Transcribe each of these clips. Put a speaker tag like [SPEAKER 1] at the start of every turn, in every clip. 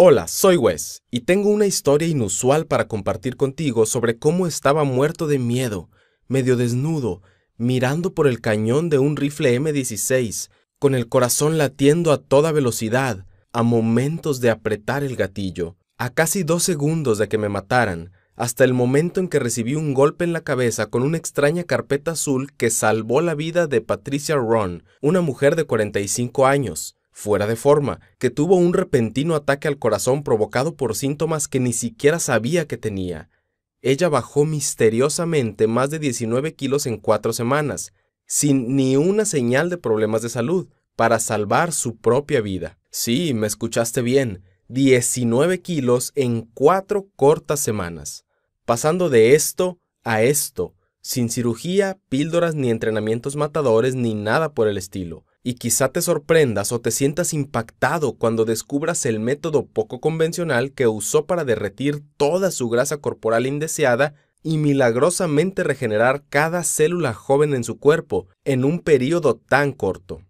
[SPEAKER 1] Hola, soy Wes y tengo una historia inusual para compartir contigo sobre cómo estaba muerto de miedo, medio desnudo, mirando por el cañón de un rifle M16, con el corazón latiendo a toda velocidad, a momentos de apretar el gatillo, a casi dos segundos de que me mataran, hasta el momento en que recibí un golpe en la cabeza con una extraña carpeta azul que salvó la vida de Patricia Ron, una mujer de 45 años, fuera de forma, que tuvo un repentino ataque al corazón provocado por síntomas que ni siquiera sabía que tenía. Ella bajó misteriosamente más de 19 kilos en cuatro semanas, sin ni una señal de problemas de salud, para salvar su propia vida. Sí, me escuchaste bien, 19 kilos en cuatro cortas semanas. Pasando de esto a esto, sin cirugía, píldoras ni entrenamientos matadores ni nada por el estilo y quizá te sorprendas o te sientas impactado cuando descubras el método poco convencional que usó para derretir toda su grasa corporal indeseada y milagrosamente regenerar cada célula joven en su cuerpo en un periodo tan corto.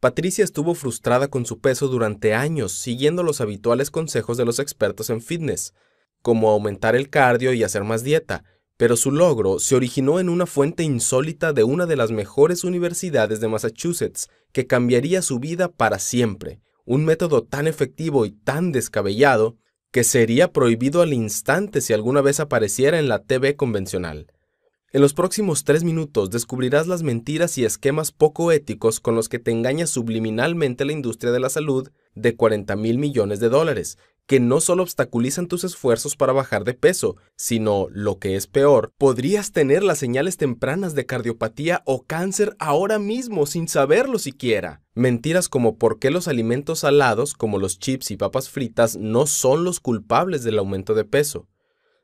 [SPEAKER 1] Patricia estuvo frustrada con su peso durante años siguiendo los habituales consejos de los expertos en fitness, como aumentar el cardio y hacer más dieta, pero su logro se originó en una fuente insólita de una de las mejores universidades de Massachusetts, que cambiaría su vida para siempre, un método tan efectivo y tan descabellado que sería prohibido al instante si alguna vez apareciera en la TV convencional. En los próximos tres minutos descubrirás las mentiras y esquemas poco éticos con los que te engaña subliminalmente la industria de la salud de 40 mil millones de dólares, que no solo obstaculizan tus esfuerzos para bajar de peso, sino, lo que es peor, podrías tener las señales tempranas de cardiopatía o cáncer ahora mismo sin saberlo siquiera. Mentiras como por qué los alimentos salados, como los chips y papas fritas, no son los culpables del aumento de peso.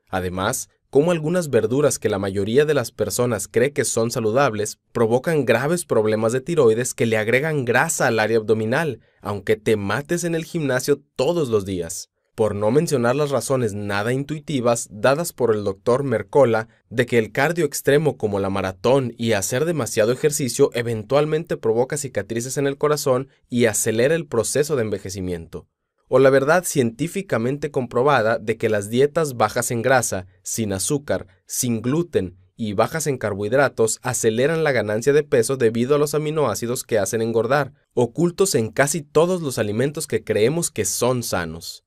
[SPEAKER 1] Además, como algunas verduras que la mayoría de las personas cree que son saludables provocan graves problemas de tiroides que le agregan grasa al área abdominal, aunque te mates en el gimnasio todos los días por no mencionar las razones nada intuitivas dadas por el doctor Mercola de que el cardio extremo como la maratón y hacer demasiado ejercicio eventualmente provoca cicatrices en el corazón y acelera el proceso de envejecimiento, o la verdad científicamente comprobada de que las dietas bajas en grasa, sin azúcar, sin gluten y bajas en carbohidratos aceleran la ganancia de peso debido a los aminoácidos que hacen engordar, ocultos en casi todos los alimentos que creemos que son sanos.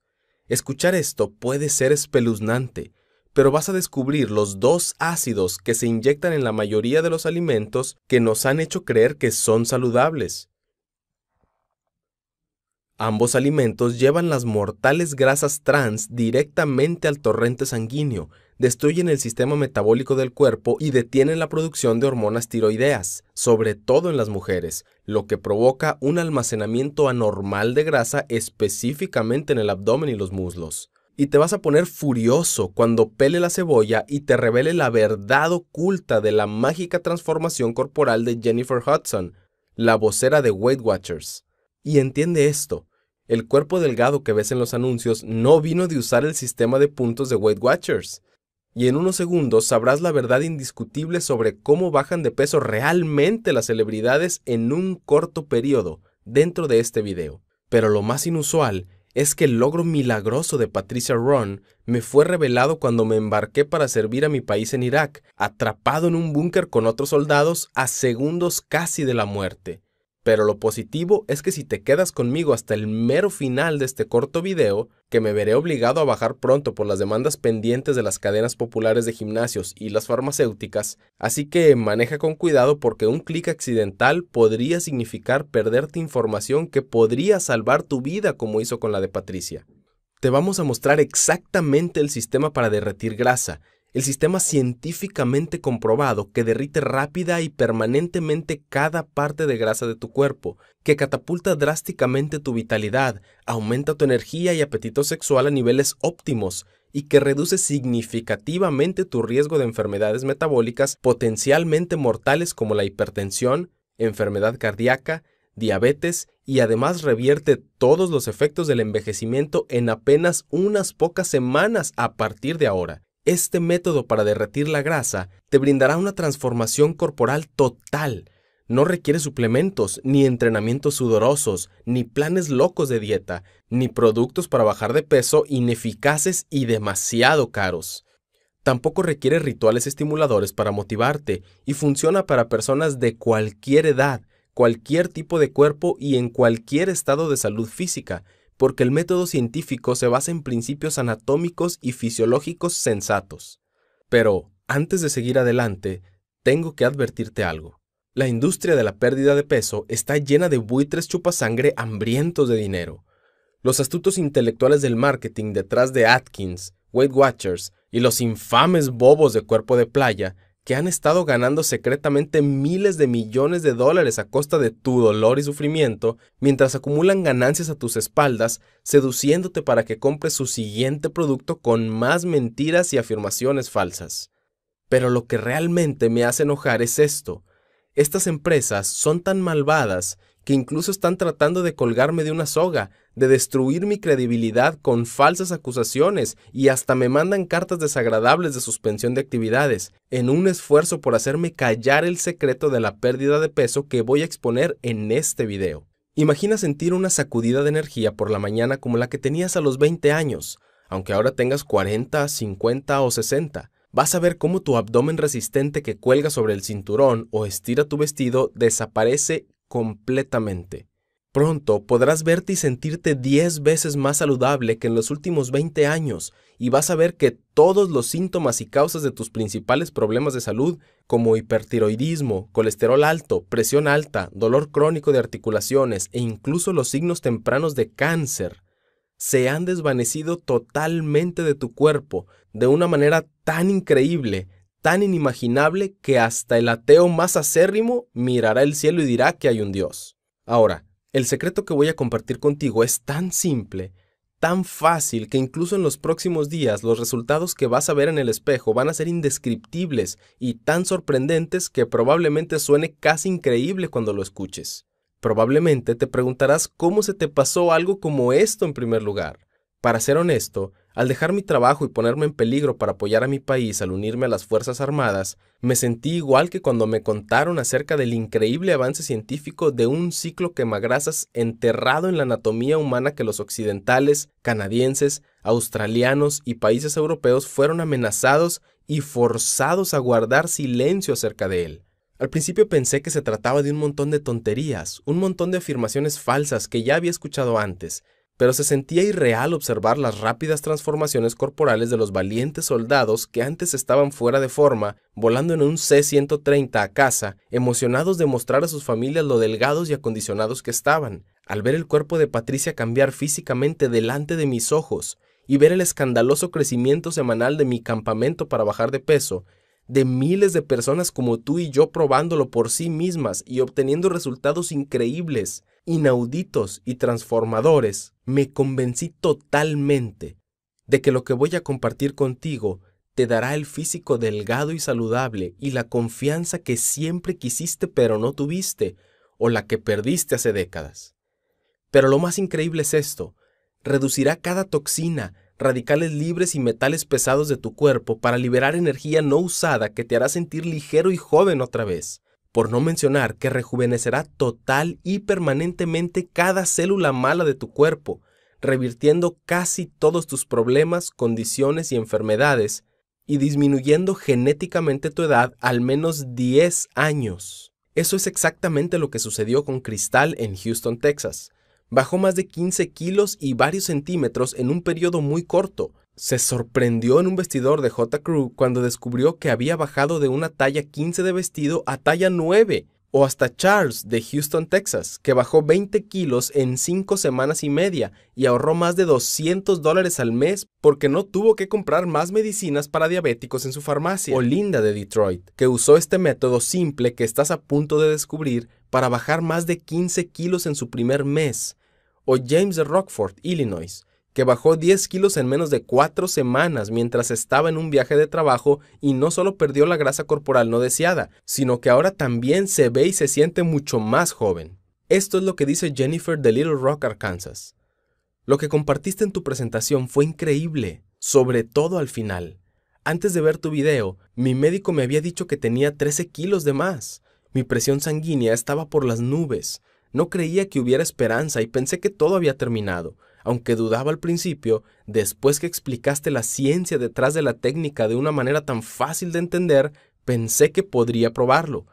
[SPEAKER 1] Escuchar esto puede ser espeluznante, pero vas a descubrir los dos ácidos que se inyectan en la mayoría de los alimentos que nos han hecho creer que son saludables. Ambos alimentos llevan las mortales grasas trans directamente al torrente sanguíneo, destruyen el sistema metabólico del cuerpo y detienen la producción de hormonas tiroideas, sobre todo en las mujeres, lo que provoca un almacenamiento anormal de grasa específicamente en el abdomen y los muslos. Y te vas a poner furioso cuando pele la cebolla y te revele la verdad oculta de la mágica transformación corporal de Jennifer Hudson, la vocera de Weight Watchers. Y entiende esto, el cuerpo delgado que ves en los anuncios no vino de usar el sistema de puntos de Weight Watchers y en unos segundos sabrás la verdad indiscutible sobre cómo bajan de peso realmente las celebridades en un corto periodo dentro de este video. Pero lo más inusual es que el logro milagroso de Patricia Ron me fue revelado cuando me embarqué para servir a mi país en Irak, atrapado en un búnker con otros soldados a segundos casi de la muerte. Pero lo positivo es que si te quedas conmigo hasta el mero final de este corto video, que me veré obligado a bajar pronto por las demandas pendientes de las cadenas populares de gimnasios y las farmacéuticas, así que maneja con cuidado porque un clic accidental podría significar perderte información que podría salvar tu vida como hizo con la de Patricia. Te vamos a mostrar exactamente el sistema para derretir grasa el sistema científicamente comprobado que derrite rápida y permanentemente cada parte de grasa de tu cuerpo, que catapulta drásticamente tu vitalidad, aumenta tu energía y apetito sexual a niveles óptimos, y que reduce significativamente tu riesgo de enfermedades metabólicas potencialmente mortales como la hipertensión, enfermedad cardíaca, diabetes y además revierte todos los efectos del envejecimiento en apenas unas pocas semanas a partir de ahora. Este método para derretir la grasa te brindará una transformación corporal total. No requiere suplementos, ni entrenamientos sudorosos, ni planes locos de dieta, ni productos para bajar de peso ineficaces y demasiado caros. Tampoco requiere rituales estimuladores para motivarte y funciona para personas de cualquier edad, cualquier tipo de cuerpo y en cualquier estado de salud física, porque el método científico se basa en principios anatómicos y fisiológicos sensatos. Pero, antes de seguir adelante, tengo que advertirte algo. La industria de la pérdida de peso está llena de buitres chupasangre hambrientos de dinero. Los astutos intelectuales del marketing detrás de Atkins, Weight Watchers y los infames bobos de cuerpo de playa que han estado ganando secretamente miles de millones de dólares a costa de tu dolor y sufrimiento, mientras acumulan ganancias a tus espaldas, seduciéndote para que compres su siguiente producto con más mentiras y afirmaciones falsas. Pero lo que realmente me hace enojar es esto. Estas empresas son tan malvadas que incluso están tratando de colgarme de una soga, de destruir mi credibilidad con falsas acusaciones y hasta me mandan cartas desagradables de suspensión de actividades, en un esfuerzo por hacerme callar el secreto de la pérdida de peso que voy a exponer en este video. Imagina sentir una sacudida de energía por la mañana como la que tenías a los 20 años, aunque ahora tengas 40, 50 o 60 vas a ver cómo tu abdomen resistente que cuelga sobre el cinturón o estira tu vestido desaparece completamente. Pronto podrás verte y sentirte 10 veces más saludable que en los últimos 20 años y vas a ver que todos los síntomas y causas de tus principales problemas de salud, como hipertiroidismo, colesterol alto, presión alta, dolor crónico de articulaciones e incluso los signos tempranos de cáncer, se han desvanecido totalmente de tu cuerpo de una manera tan increíble tan inimaginable que hasta el ateo más acérrimo mirará el cielo y dirá que hay un Dios. Ahora, el secreto que voy a compartir contigo es tan simple, tan fácil, que incluso en los próximos días los resultados que vas a ver en el espejo van a ser indescriptibles y tan sorprendentes que probablemente suene casi increíble cuando lo escuches. Probablemente te preguntarás cómo se te pasó algo como esto en primer lugar. Para ser honesto, al dejar mi trabajo y ponerme en peligro para apoyar a mi país al unirme a las Fuerzas Armadas, me sentí igual que cuando me contaron acerca del increíble avance científico de un ciclo quemagrasas enterrado en la anatomía humana que los occidentales, canadienses, australianos y países europeos fueron amenazados y forzados a guardar silencio acerca de él. Al principio pensé que se trataba de un montón de tonterías, un montón de afirmaciones falsas que ya había escuchado antes, pero se sentía irreal observar las rápidas transformaciones corporales de los valientes soldados que antes estaban fuera de forma, volando en un C-130 a casa, emocionados de mostrar a sus familias lo delgados y acondicionados que estaban, al ver el cuerpo de Patricia cambiar físicamente delante de mis ojos, y ver el escandaloso crecimiento semanal de mi campamento para bajar de peso, de miles de personas como tú y yo probándolo por sí mismas y obteniendo resultados increíbles, inauditos y transformadores, me convencí totalmente de que lo que voy a compartir contigo te dará el físico delgado y saludable y la confianza que siempre quisiste pero no tuviste, o la que perdiste hace décadas. Pero lo más increíble es esto, reducirá cada toxina, radicales libres y metales pesados de tu cuerpo para liberar energía no usada que te hará sentir ligero y joven otra vez. Por no mencionar que rejuvenecerá total y permanentemente cada célula mala de tu cuerpo, revirtiendo casi todos tus problemas, condiciones y enfermedades, y disminuyendo genéticamente tu edad al menos 10 años. Eso es exactamente lo que sucedió con Cristal en Houston, Texas. Bajó más de 15 kilos y varios centímetros en un periodo muy corto. Se sorprendió en un vestidor de J. Crew cuando descubrió que había bajado de una talla 15 de vestido a talla 9 o hasta Charles de Houston, Texas, que bajó 20 kilos en 5 semanas y media y ahorró más de 200 dólares al mes porque no tuvo que comprar más medicinas para diabéticos en su farmacia. O Linda de Detroit, que usó este método simple que estás a punto de descubrir para bajar más de 15 kilos en su primer mes o James de Rockford, Illinois, que bajó 10 kilos en menos de 4 semanas mientras estaba en un viaje de trabajo y no solo perdió la grasa corporal no deseada, sino que ahora también se ve y se siente mucho más joven. Esto es lo que dice Jennifer de Little Rock, Arkansas. Lo que compartiste en tu presentación fue increíble, sobre todo al final. Antes de ver tu video, mi médico me había dicho que tenía 13 kilos de más. Mi presión sanguínea estaba por las nubes. No creía que hubiera esperanza y pensé que todo había terminado. Aunque dudaba al principio, después que explicaste la ciencia detrás de la técnica de una manera tan fácil de entender, pensé que podría probarlo.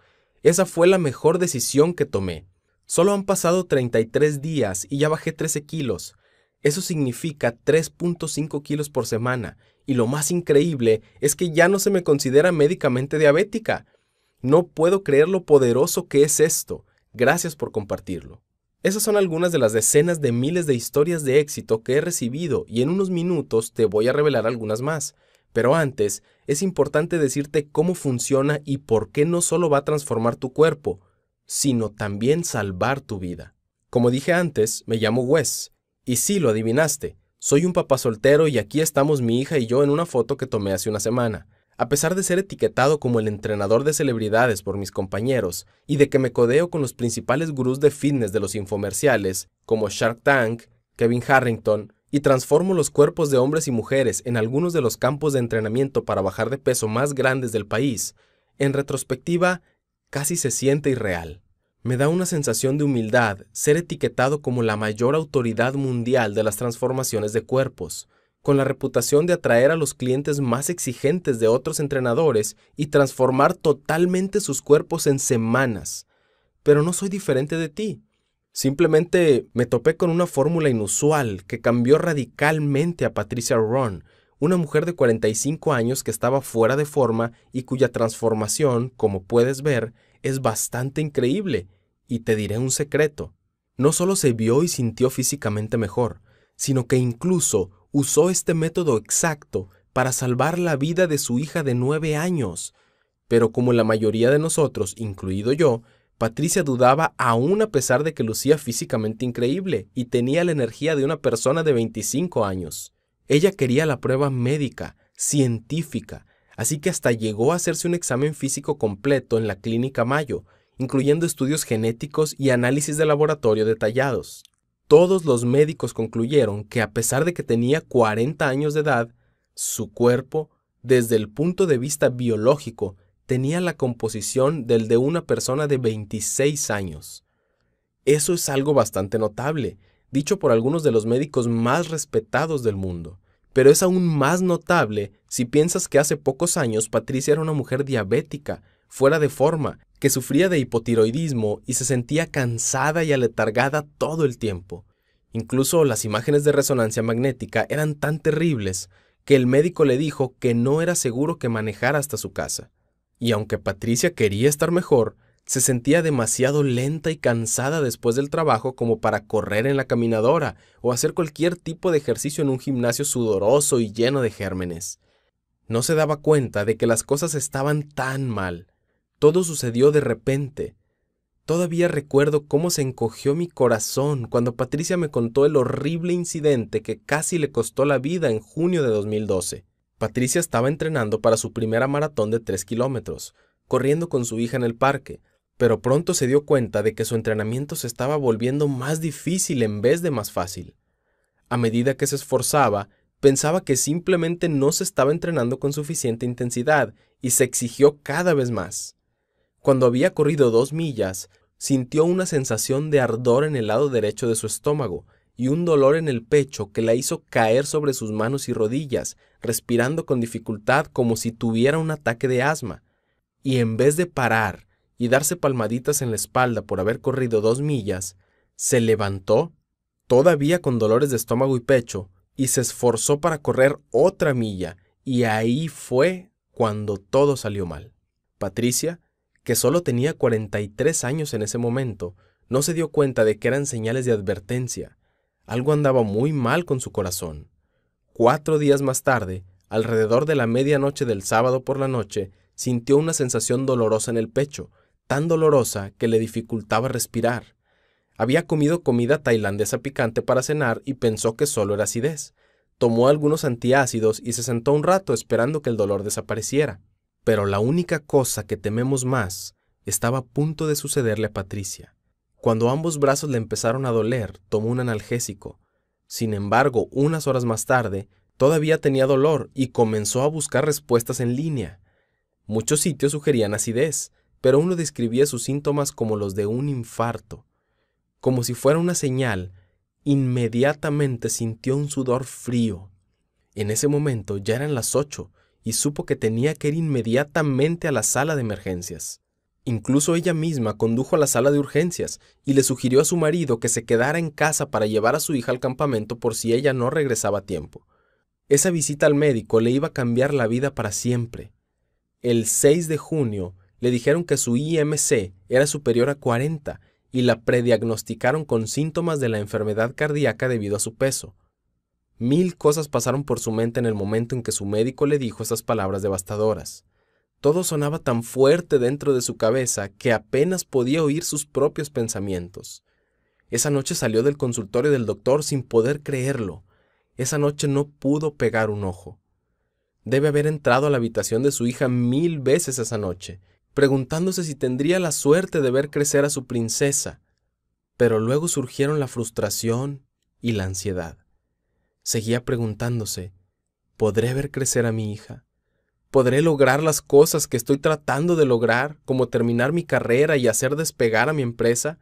[SPEAKER 1] Esa fue la mejor decisión que tomé. Solo han pasado 33 días y ya bajé 13 kilos. Eso significa 3.5 kilos por semana. Y lo más increíble es que ya no se me considera médicamente diabética. No puedo creer lo poderoso que es esto. Gracias por compartirlo. Esas son algunas de las decenas de miles de historias de éxito que he recibido y en unos minutos te voy a revelar algunas más. Pero antes, es importante decirte cómo funciona y por qué no solo va a transformar tu cuerpo, sino también salvar tu vida. Como dije antes, me llamo Wes, y sí, lo adivinaste, soy un papá soltero y aquí estamos mi hija y yo en una foto que tomé hace una semana. A pesar de ser etiquetado como el entrenador de celebridades por mis compañeros y de que me codeo con los principales gurús de fitness de los infomerciales, como Shark Tank, Kevin Harrington, y transformo los cuerpos de hombres y mujeres en algunos de los campos de entrenamiento para bajar de peso más grandes del país, en retrospectiva, casi se siente irreal. Me da una sensación de humildad ser etiquetado como la mayor autoridad mundial de las transformaciones de cuerpos, con la reputación de atraer a los clientes más exigentes de otros entrenadores y transformar totalmente sus cuerpos en semanas. Pero no soy diferente de ti. Simplemente me topé con una fórmula inusual que cambió radicalmente a Patricia Ron, una mujer de 45 años que estaba fuera de forma y cuya transformación, como puedes ver, es bastante increíble. Y te diré un secreto. No solo se vio y sintió físicamente mejor, sino que incluso usó este método exacto para salvar la vida de su hija de nueve años. Pero como la mayoría de nosotros, incluido yo, Patricia dudaba aún a pesar de que lucía físicamente increíble y tenía la energía de una persona de 25 años. Ella quería la prueba médica, científica, así que hasta llegó a hacerse un examen físico completo en la clínica Mayo, incluyendo estudios genéticos y análisis de laboratorio detallados todos los médicos concluyeron que a pesar de que tenía 40 años de edad, su cuerpo, desde el punto de vista biológico, tenía la composición del de una persona de 26 años. Eso es algo bastante notable, dicho por algunos de los médicos más respetados del mundo. Pero es aún más notable si piensas que hace pocos años Patricia era una mujer diabética, fuera de forma, que sufría de hipotiroidismo y se sentía cansada y aletargada todo el tiempo. Incluso las imágenes de resonancia magnética eran tan terribles que el médico le dijo que no era seguro que manejara hasta su casa. Y aunque Patricia quería estar mejor, se sentía demasiado lenta y cansada después del trabajo como para correr en la caminadora o hacer cualquier tipo de ejercicio en un gimnasio sudoroso y lleno de gérmenes. No se daba cuenta de que las cosas estaban tan mal. Todo sucedió de repente. Todavía recuerdo cómo se encogió mi corazón cuando Patricia me contó el horrible incidente que casi le costó la vida en junio de 2012. Patricia estaba entrenando para su primera maratón de 3 kilómetros, corriendo con su hija en el parque, pero pronto se dio cuenta de que su entrenamiento se estaba volviendo más difícil en vez de más fácil. A medida que se esforzaba, pensaba que simplemente no se estaba entrenando con suficiente intensidad y se exigió cada vez más. Cuando había corrido dos millas, sintió una sensación de ardor en el lado derecho de su estómago y un dolor en el pecho que la hizo caer sobre sus manos y rodillas, respirando con dificultad como si tuviera un ataque de asma. Y en vez de parar y darse palmaditas en la espalda por haber corrido dos millas, se levantó, todavía con dolores de estómago y pecho, y se esforzó para correr otra milla, y ahí fue cuando todo salió mal. Patricia que solo tenía 43 años en ese momento, no se dio cuenta de que eran señales de advertencia. Algo andaba muy mal con su corazón. Cuatro días más tarde, alrededor de la medianoche del sábado por la noche, sintió una sensación dolorosa en el pecho, tan dolorosa que le dificultaba respirar. Había comido comida tailandesa picante para cenar y pensó que solo era acidez. Tomó algunos antiácidos y se sentó un rato esperando que el dolor desapareciera. Pero la única cosa que tememos más estaba a punto de sucederle a Patricia. Cuando ambos brazos le empezaron a doler, tomó un analgésico. Sin embargo, unas horas más tarde, todavía tenía dolor y comenzó a buscar respuestas en línea. Muchos sitios sugerían acidez, pero uno describía sus síntomas como los de un infarto. Como si fuera una señal, inmediatamente sintió un sudor frío. En ese momento ya eran las ocho y supo que tenía que ir inmediatamente a la sala de emergencias. Incluso ella misma condujo a la sala de urgencias y le sugirió a su marido que se quedara en casa para llevar a su hija al campamento por si ella no regresaba a tiempo. Esa visita al médico le iba a cambiar la vida para siempre. El 6 de junio le dijeron que su IMC era superior a 40 y la prediagnosticaron con síntomas de la enfermedad cardíaca debido a su peso. Mil cosas pasaron por su mente en el momento en que su médico le dijo esas palabras devastadoras. Todo sonaba tan fuerte dentro de su cabeza que apenas podía oír sus propios pensamientos. Esa noche salió del consultorio del doctor sin poder creerlo. Esa noche no pudo pegar un ojo. Debe haber entrado a la habitación de su hija mil veces esa noche, preguntándose si tendría la suerte de ver crecer a su princesa. Pero luego surgieron la frustración y la ansiedad seguía preguntándose, ¿podré ver crecer a mi hija? ¿Podré lograr las cosas que estoy tratando de lograr, como terminar mi carrera y hacer despegar a mi empresa?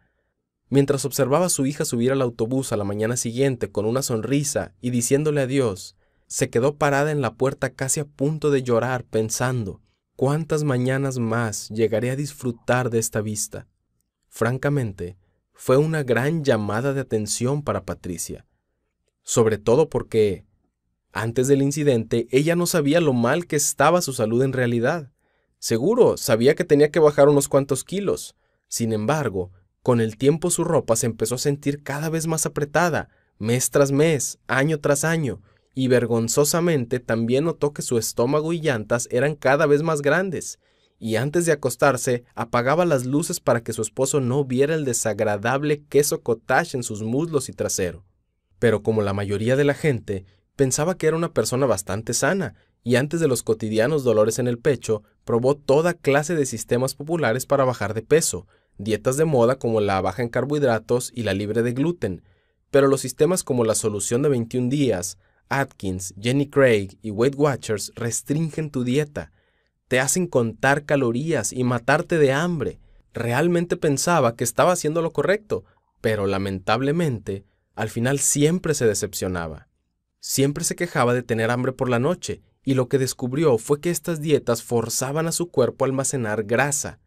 [SPEAKER 1] Mientras observaba a su hija subir al autobús a la mañana siguiente con una sonrisa y diciéndole adiós, se quedó parada en la puerta casi a punto de llorar pensando, ¿cuántas mañanas más llegaré a disfrutar de esta vista? Francamente, fue una gran llamada de atención para Patricia, sobre todo porque, antes del incidente, ella no sabía lo mal que estaba su salud en realidad. Seguro, sabía que tenía que bajar unos cuantos kilos. Sin embargo, con el tiempo su ropa se empezó a sentir cada vez más apretada, mes tras mes, año tras año, y vergonzosamente también notó que su estómago y llantas eran cada vez más grandes, y antes de acostarse apagaba las luces para que su esposo no viera el desagradable queso cottage en sus muslos y trasero pero como la mayoría de la gente, pensaba que era una persona bastante sana, y antes de los cotidianos dolores en el pecho, probó toda clase de sistemas populares para bajar de peso, dietas de moda como la baja en carbohidratos y la libre de gluten, pero los sistemas como la solución de 21 días, Atkins, Jenny Craig y Weight Watchers restringen tu dieta, te hacen contar calorías y matarte de hambre. Realmente pensaba que estaba haciendo lo correcto, pero lamentablemente al final siempre se decepcionaba. Siempre se quejaba de tener hambre por la noche, y lo que descubrió fue que estas dietas forzaban a su cuerpo a almacenar grasa.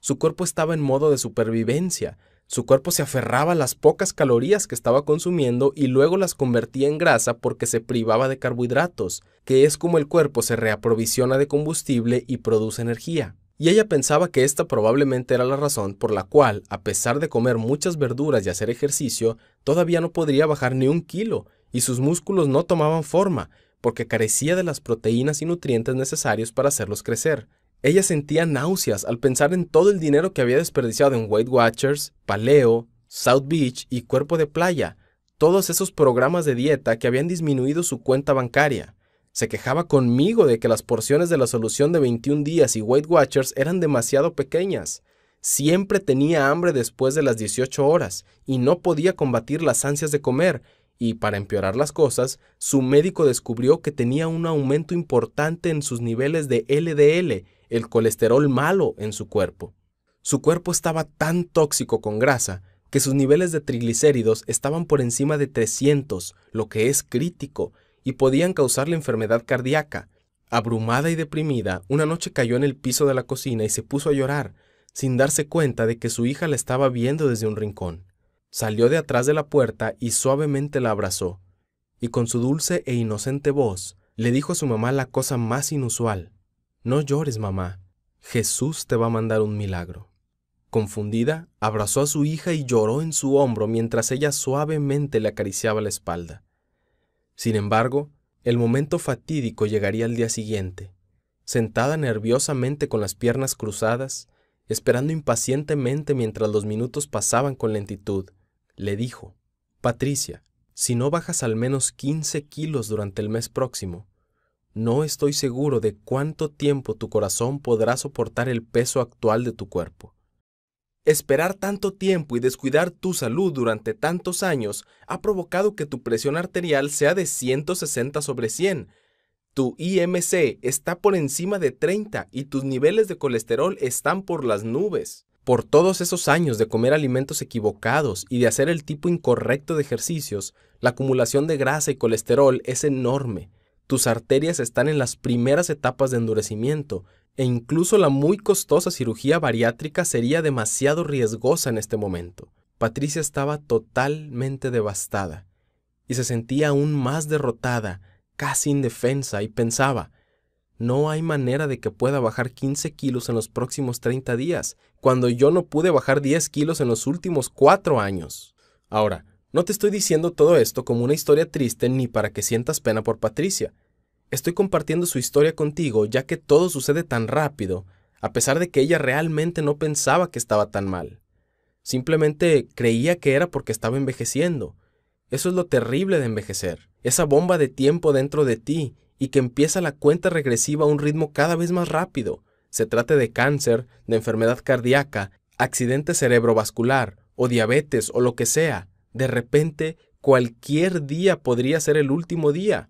[SPEAKER 1] Su cuerpo estaba en modo de supervivencia, su cuerpo se aferraba a las pocas calorías que estaba consumiendo y luego las convertía en grasa porque se privaba de carbohidratos, que es como el cuerpo se reaprovisiona de combustible y produce energía y ella pensaba que esta probablemente era la razón por la cual, a pesar de comer muchas verduras y hacer ejercicio, todavía no podría bajar ni un kilo, y sus músculos no tomaban forma, porque carecía de las proteínas y nutrientes necesarios para hacerlos crecer. Ella sentía náuseas al pensar en todo el dinero que había desperdiciado en Weight Watchers, Paleo, South Beach y Cuerpo de Playa, todos esos programas de dieta que habían disminuido su cuenta bancaria. Se quejaba conmigo de que las porciones de la solución de 21 días y Weight Watchers eran demasiado pequeñas. Siempre tenía hambre después de las 18 horas y no podía combatir las ansias de comer, y para empeorar las cosas, su médico descubrió que tenía un aumento importante en sus niveles de LDL, el colesterol malo, en su cuerpo. Su cuerpo estaba tan tóxico con grasa que sus niveles de triglicéridos estaban por encima de 300, lo que es crítico, y podían causarle enfermedad cardíaca. Abrumada y deprimida, una noche cayó en el piso de la cocina y se puso a llorar, sin darse cuenta de que su hija la estaba viendo desde un rincón. Salió de atrás de la puerta y suavemente la abrazó, y con su dulce e inocente voz le dijo a su mamá la cosa más inusual. No llores, mamá. Jesús te va a mandar un milagro. Confundida, abrazó a su hija y lloró en su hombro mientras ella suavemente le acariciaba la espalda. Sin embargo, el momento fatídico llegaría al día siguiente. Sentada nerviosamente con las piernas cruzadas, esperando impacientemente mientras los minutos pasaban con lentitud, le dijo, Patricia, si no bajas al menos 15 kilos durante el mes próximo, no estoy seguro de cuánto tiempo tu corazón podrá soportar el peso actual de tu cuerpo. Esperar tanto tiempo y descuidar tu salud durante tantos años ha provocado que tu presión arterial sea de 160 sobre 100. Tu IMC está por encima de 30 y tus niveles de colesterol están por las nubes. Por todos esos años de comer alimentos equivocados y de hacer el tipo incorrecto de ejercicios, la acumulación de grasa y colesterol es enorme. Tus arterias están en las primeras etapas de endurecimiento e incluso la muy costosa cirugía bariátrica sería demasiado riesgosa en este momento. Patricia estaba totalmente devastada y se sentía aún más derrotada, casi indefensa, y pensaba, no hay manera de que pueda bajar 15 kilos en los próximos 30 días, cuando yo no pude bajar 10 kilos en los últimos cuatro años. Ahora, no te estoy diciendo todo esto como una historia triste ni para que sientas pena por Patricia, Estoy compartiendo su historia contigo ya que todo sucede tan rápido, a pesar de que ella realmente no pensaba que estaba tan mal. Simplemente creía que era porque estaba envejeciendo. Eso es lo terrible de envejecer, esa bomba de tiempo dentro de ti y que empieza la cuenta regresiva a un ritmo cada vez más rápido, se trate de cáncer, de enfermedad cardíaca, accidente cerebrovascular o diabetes o lo que sea, de repente cualquier día podría ser el último día.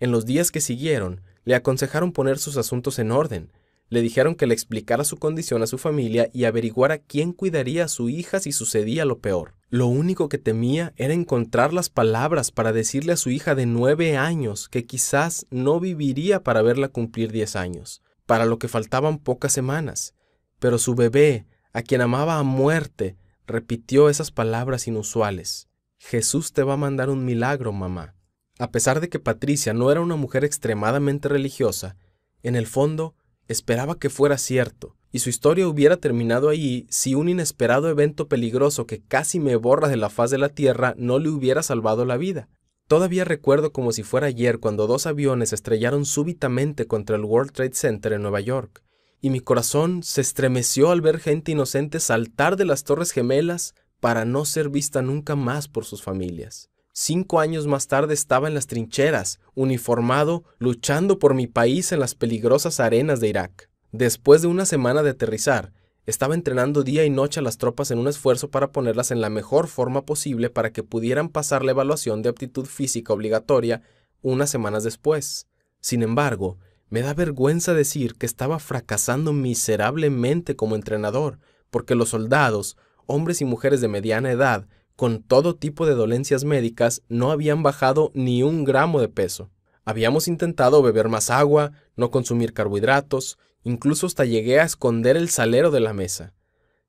[SPEAKER 1] En los días que siguieron, le aconsejaron poner sus asuntos en orden, le dijeron que le explicara su condición a su familia y averiguara quién cuidaría a su hija si sucedía lo peor. Lo único que temía era encontrar las palabras para decirle a su hija de nueve años que quizás no viviría para verla cumplir diez años, para lo que faltaban pocas semanas. Pero su bebé, a quien amaba a muerte, repitió esas palabras inusuales. Jesús te va a mandar un milagro, mamá. A pesar de que Patricia no era una mujer extremadamente religiosa, en el fondo esperaba que fuera cierto, y su historia hubiera terminado ahí si un inesperado evento peligroso que casi me borra de la faz de la Tierra no le hubiera salvado la vida. Todavía recuerdo como si fuera ayer cuando dos aviones estrellaron súbitamente contra el World Trade Center en Nueva York, y mi corazón se estremeció al ver gente inocente saltar de las Torres Gemelas para no ser vista nunca más por sus familias. Cinco años más tarde estaba en las trincheras, uniformado, luchando por mi país en las peligrosas arenas de Irak. Después de una semana de aterrizar, estaba entrenando día y noche a las tropas en un esfuerzo para ponerlas en la mejor forma posible para que pudieran pasar la evaluación de aptitud física obligatoria unas semanas después. Sin embargo, me da vergüenza decir que estaba fracasando miserablemente como entrenador, porque los soldados, hombres y mujeres de mediana edad, con todo tipo de dolencias médicas, no habían bajado ni un gramo de peso. Habíamos intentado beber más agua, no consumir carbohidratos, incluso hasta llegué a esconder el salero de la mesa.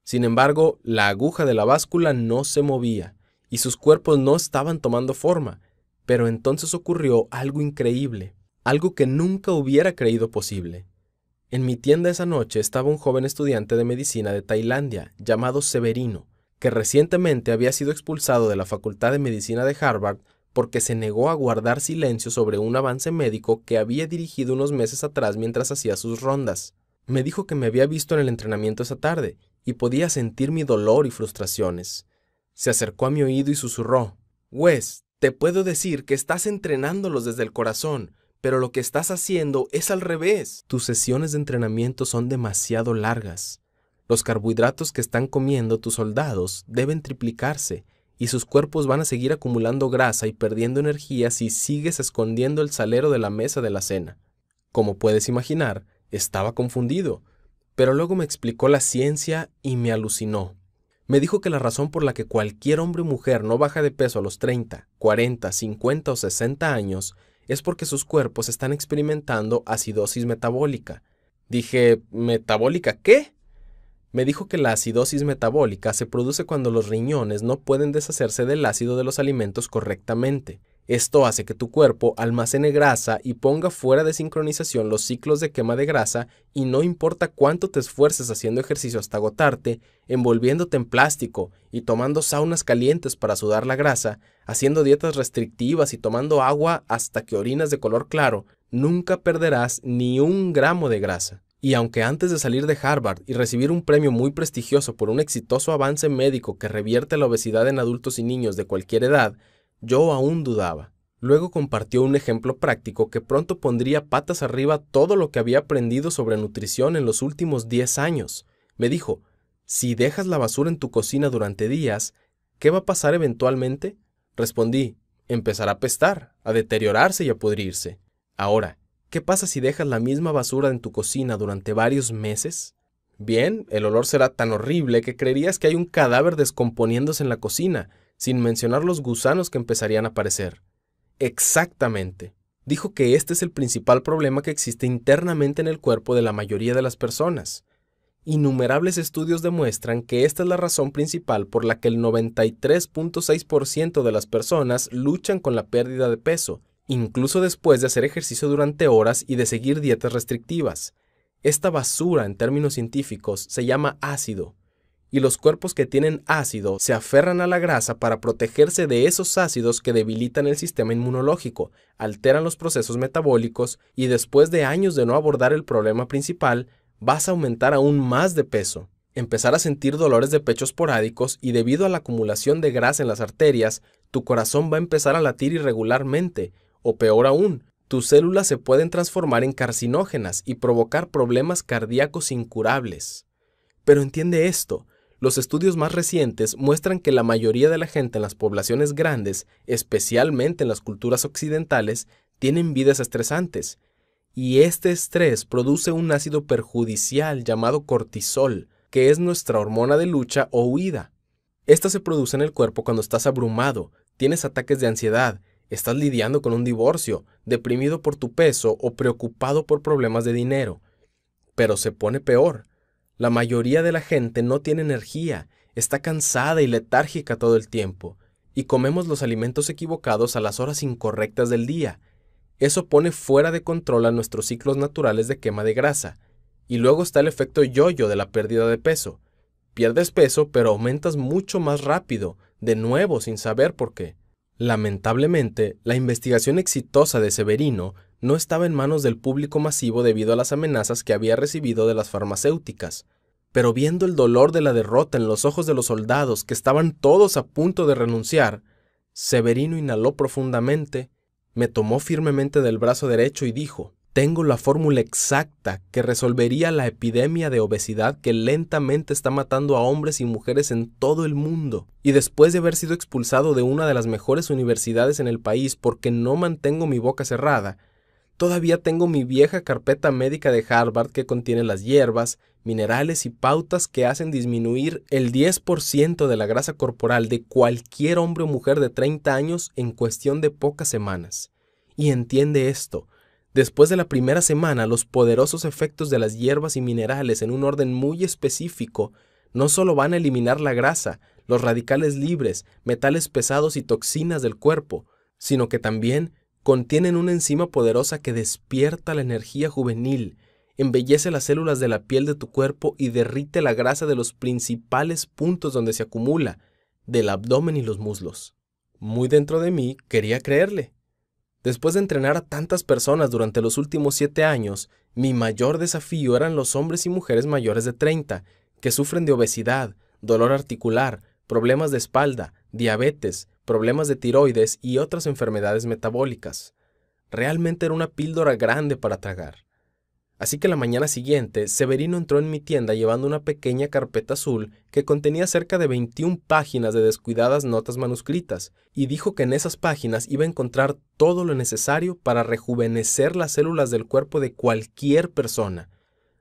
[SPEAKER 1] Sin embargo, la aguja de la báscula no se movía, y sus cuerpos no estaban tomando forma. Pero entonces ocurrió algo increíble, algo que nunca hubiera creído posible. En mi tienda esa noche estaba un joven estudiante de medicina de Tailandia, llamado Severino, que recientemente había sido expulsado de la Facultad de Medicina de Harvard porque se negó a guardar silencio sobre un avance médico que había dirigido unos meses atrás mientras hacía sus rondas. Me dijo que me había visto en el entrenamiento esa tarde y podía sentir mi dolor y frustraciones. Se acercó a mi oído y susurró, Wes, te puedo decir que estás entrenándolos desde el corazón, pero lo que estás haciendo es al revés. Tus sesiones de entrenamiento son demasiado largas. Los carbohidratos que están comiendo tus soldados deben triplicarse y sus cuerpos van a seguir acumulando grasa y perdiendo energía si sigues escondiendo el salero de la mesa de la cena. Como puedes imaginar, estaba confundido, pero luego me explicó la ciencia y me alucinó. Me dijo que la razón por la que cualquier hombre o mujer no baja de peso a los 30, 40, 50 o 60 años es porque sus cuerpos están experimentando acidosis metabólica. Dije, ¿metabólica qué? Me dijo que la acidosis metabólica se produce cuando los riñones no pueden deshacerse del ácido de los alimentos correctamente. Esto hace que tu cuerpo almacene grasa y ponga fuera de sincronización los ciclos de quema de grasa y no importa cuánto te esfuerces haciendo ejercicio hasta agotarte, envolviéndote en plástico y tomando saunas calientes para sudar la grasa, haciendo dietas restrictivas y tomando agua hasta que orinas de color claro, nunca perderás ni un gramo de grasa. Y aunque antes de salir de Harvard y recibir un premio muy prestigioso por un exitoso avance médico que revierte la obesidad en adultos y niños de cualquier edad, yo aún dudaba. Luego compartió un ejemplo práctico que pronto pondría patas arriba todo lo que había aprendido sobre nutrición en los últimos 10 años. Me dijo, si dejas la basura en tu cocina durante días, ¿qué va a pasar eventualmente? Respondí, empezará a pestar, a deteriorarse y a pudrirse. Ahora, ¿Qué pasa si dejas la misma basura en tu cocina durante varios meses? Bien, el olor será tan horrible que creerías que hay un cadáver descomponiéndose en la cocina, sin mencionar los gusanos que empezarían a aparecer. Exactamente. Dijo que este es el principal problema que existe internamente en el cuerpo de la mayoría de las personas. Innumerables estudios demuestran que esta es la razón principal por la que el 93.6% de las personas luchan con la pérdida de peso, incluso después de hacer ejercicio durante horas y de seguir dietas restrictivas. Esta basura en términos científicos se llama ácido, y los cuerpos que tienen ácido se aferran a la grasa para protegerse de esos ácidos que debilitan el sistema inmunológico, alteran los procesos metabólicos y después de años de no abordar el problema principal, vas a aumentar aún más de peso. Empezar a sentir dolores de pecho esporádicos y debido a la acumulación de grasa en las arterias, tu corazón va a empezar a latir irregularmente, o peor aún, tus células se pueden transformar en carcinógenas y provocar problemas cardíacos incurables. Pero entiende esto, los estudios más recientes muestran que la mayoría de la gente en las poblaciones grandes, especialmente en las culturas occidentales, tienen vidas estresantes, y este estrés produce un ácido perjudicial llamado cortisol, que es nuestra hormona de lucha o huida. Esta se produce en el cuerpo cuando estás abrumado, tienes ataques de ansiedad, Estás lidiando con un divorcio, deprimido por tu peso o preocupado por problemas de dinero. Pero se pone peor. La mayoría de la gente no tiene energía, está cansada y letárgica todo el tiempo, y comemos los alimentos equivocados a las horas incorrectas del día. Eso pone fuera de control a nuestros ciclos naturales de quema de grasa. Y luego está el efecto yoyo de la pérdida de peso. Pierdes peso, pero aumentas mucho más rápido, de nuevo sin saber por qué. Lamentablemente, la investigación exitosa de Severino no estaba en manos del público masivo debido a las amenazas que había recibido de las farmacéuticas, pero viendo el dolor de la derrota en los ojos de los soldados que estaban todos a punto de renunciar, Severino inhaló profundamente, me tomó firmemente del brazo derecho y dijo, tengo la fórmula exacta que resolvería la epidemia de obesidad que lentamente está matando a hombres y mujeres en todo el mundo. Y después de haber sido expulsado de una de las mejores universidades en el país porque no mantengo mi boca cerrada, todavía tengo mi vieja carpeta médica de Harvard que contiene las hierbas, minerales y pautas que hacen disminuir el 10% de la grasa corporal de cualquier hombre o mujer de 30 años en cuestión de pocas semanas. Y entiende esto, Después de la primera semana, los poderosos efectos de las hierbas y minerales en un orden muy específico no solo van a eliminar la grasa, los radicales libres, metales pesados y toxinas del cuerpo, sino que también contienen una enzima poderosa que despierta la energía juvenil, embellece las células de la piel de tu cuerpo y derrite la grasa de los principales puntos donde se acumula, del abdomen y los muslos. Muy dentro de mí quería creerle, Después de entrenar a tantas personas durante los últimos siete años, mi mayor desafío eran los hombres y mujeres mayores de 30, que sufren de obesidad, dolor articular, problemas de espalda, diabetes, problemas de tiroides y otras enfermedades metabólicas. Realmente era una píldora grande para tragar. Así que la mañana siguiente, Severino entró en mi tienda llevando una pequeña carpeta azul que contenía cerca de 21 páginas de descuidadas notas manuscritas, y dijo que en esas páginas iba a encontrar todo lo necesario para rejuvenecer las células del cuerpo de cualquier persona,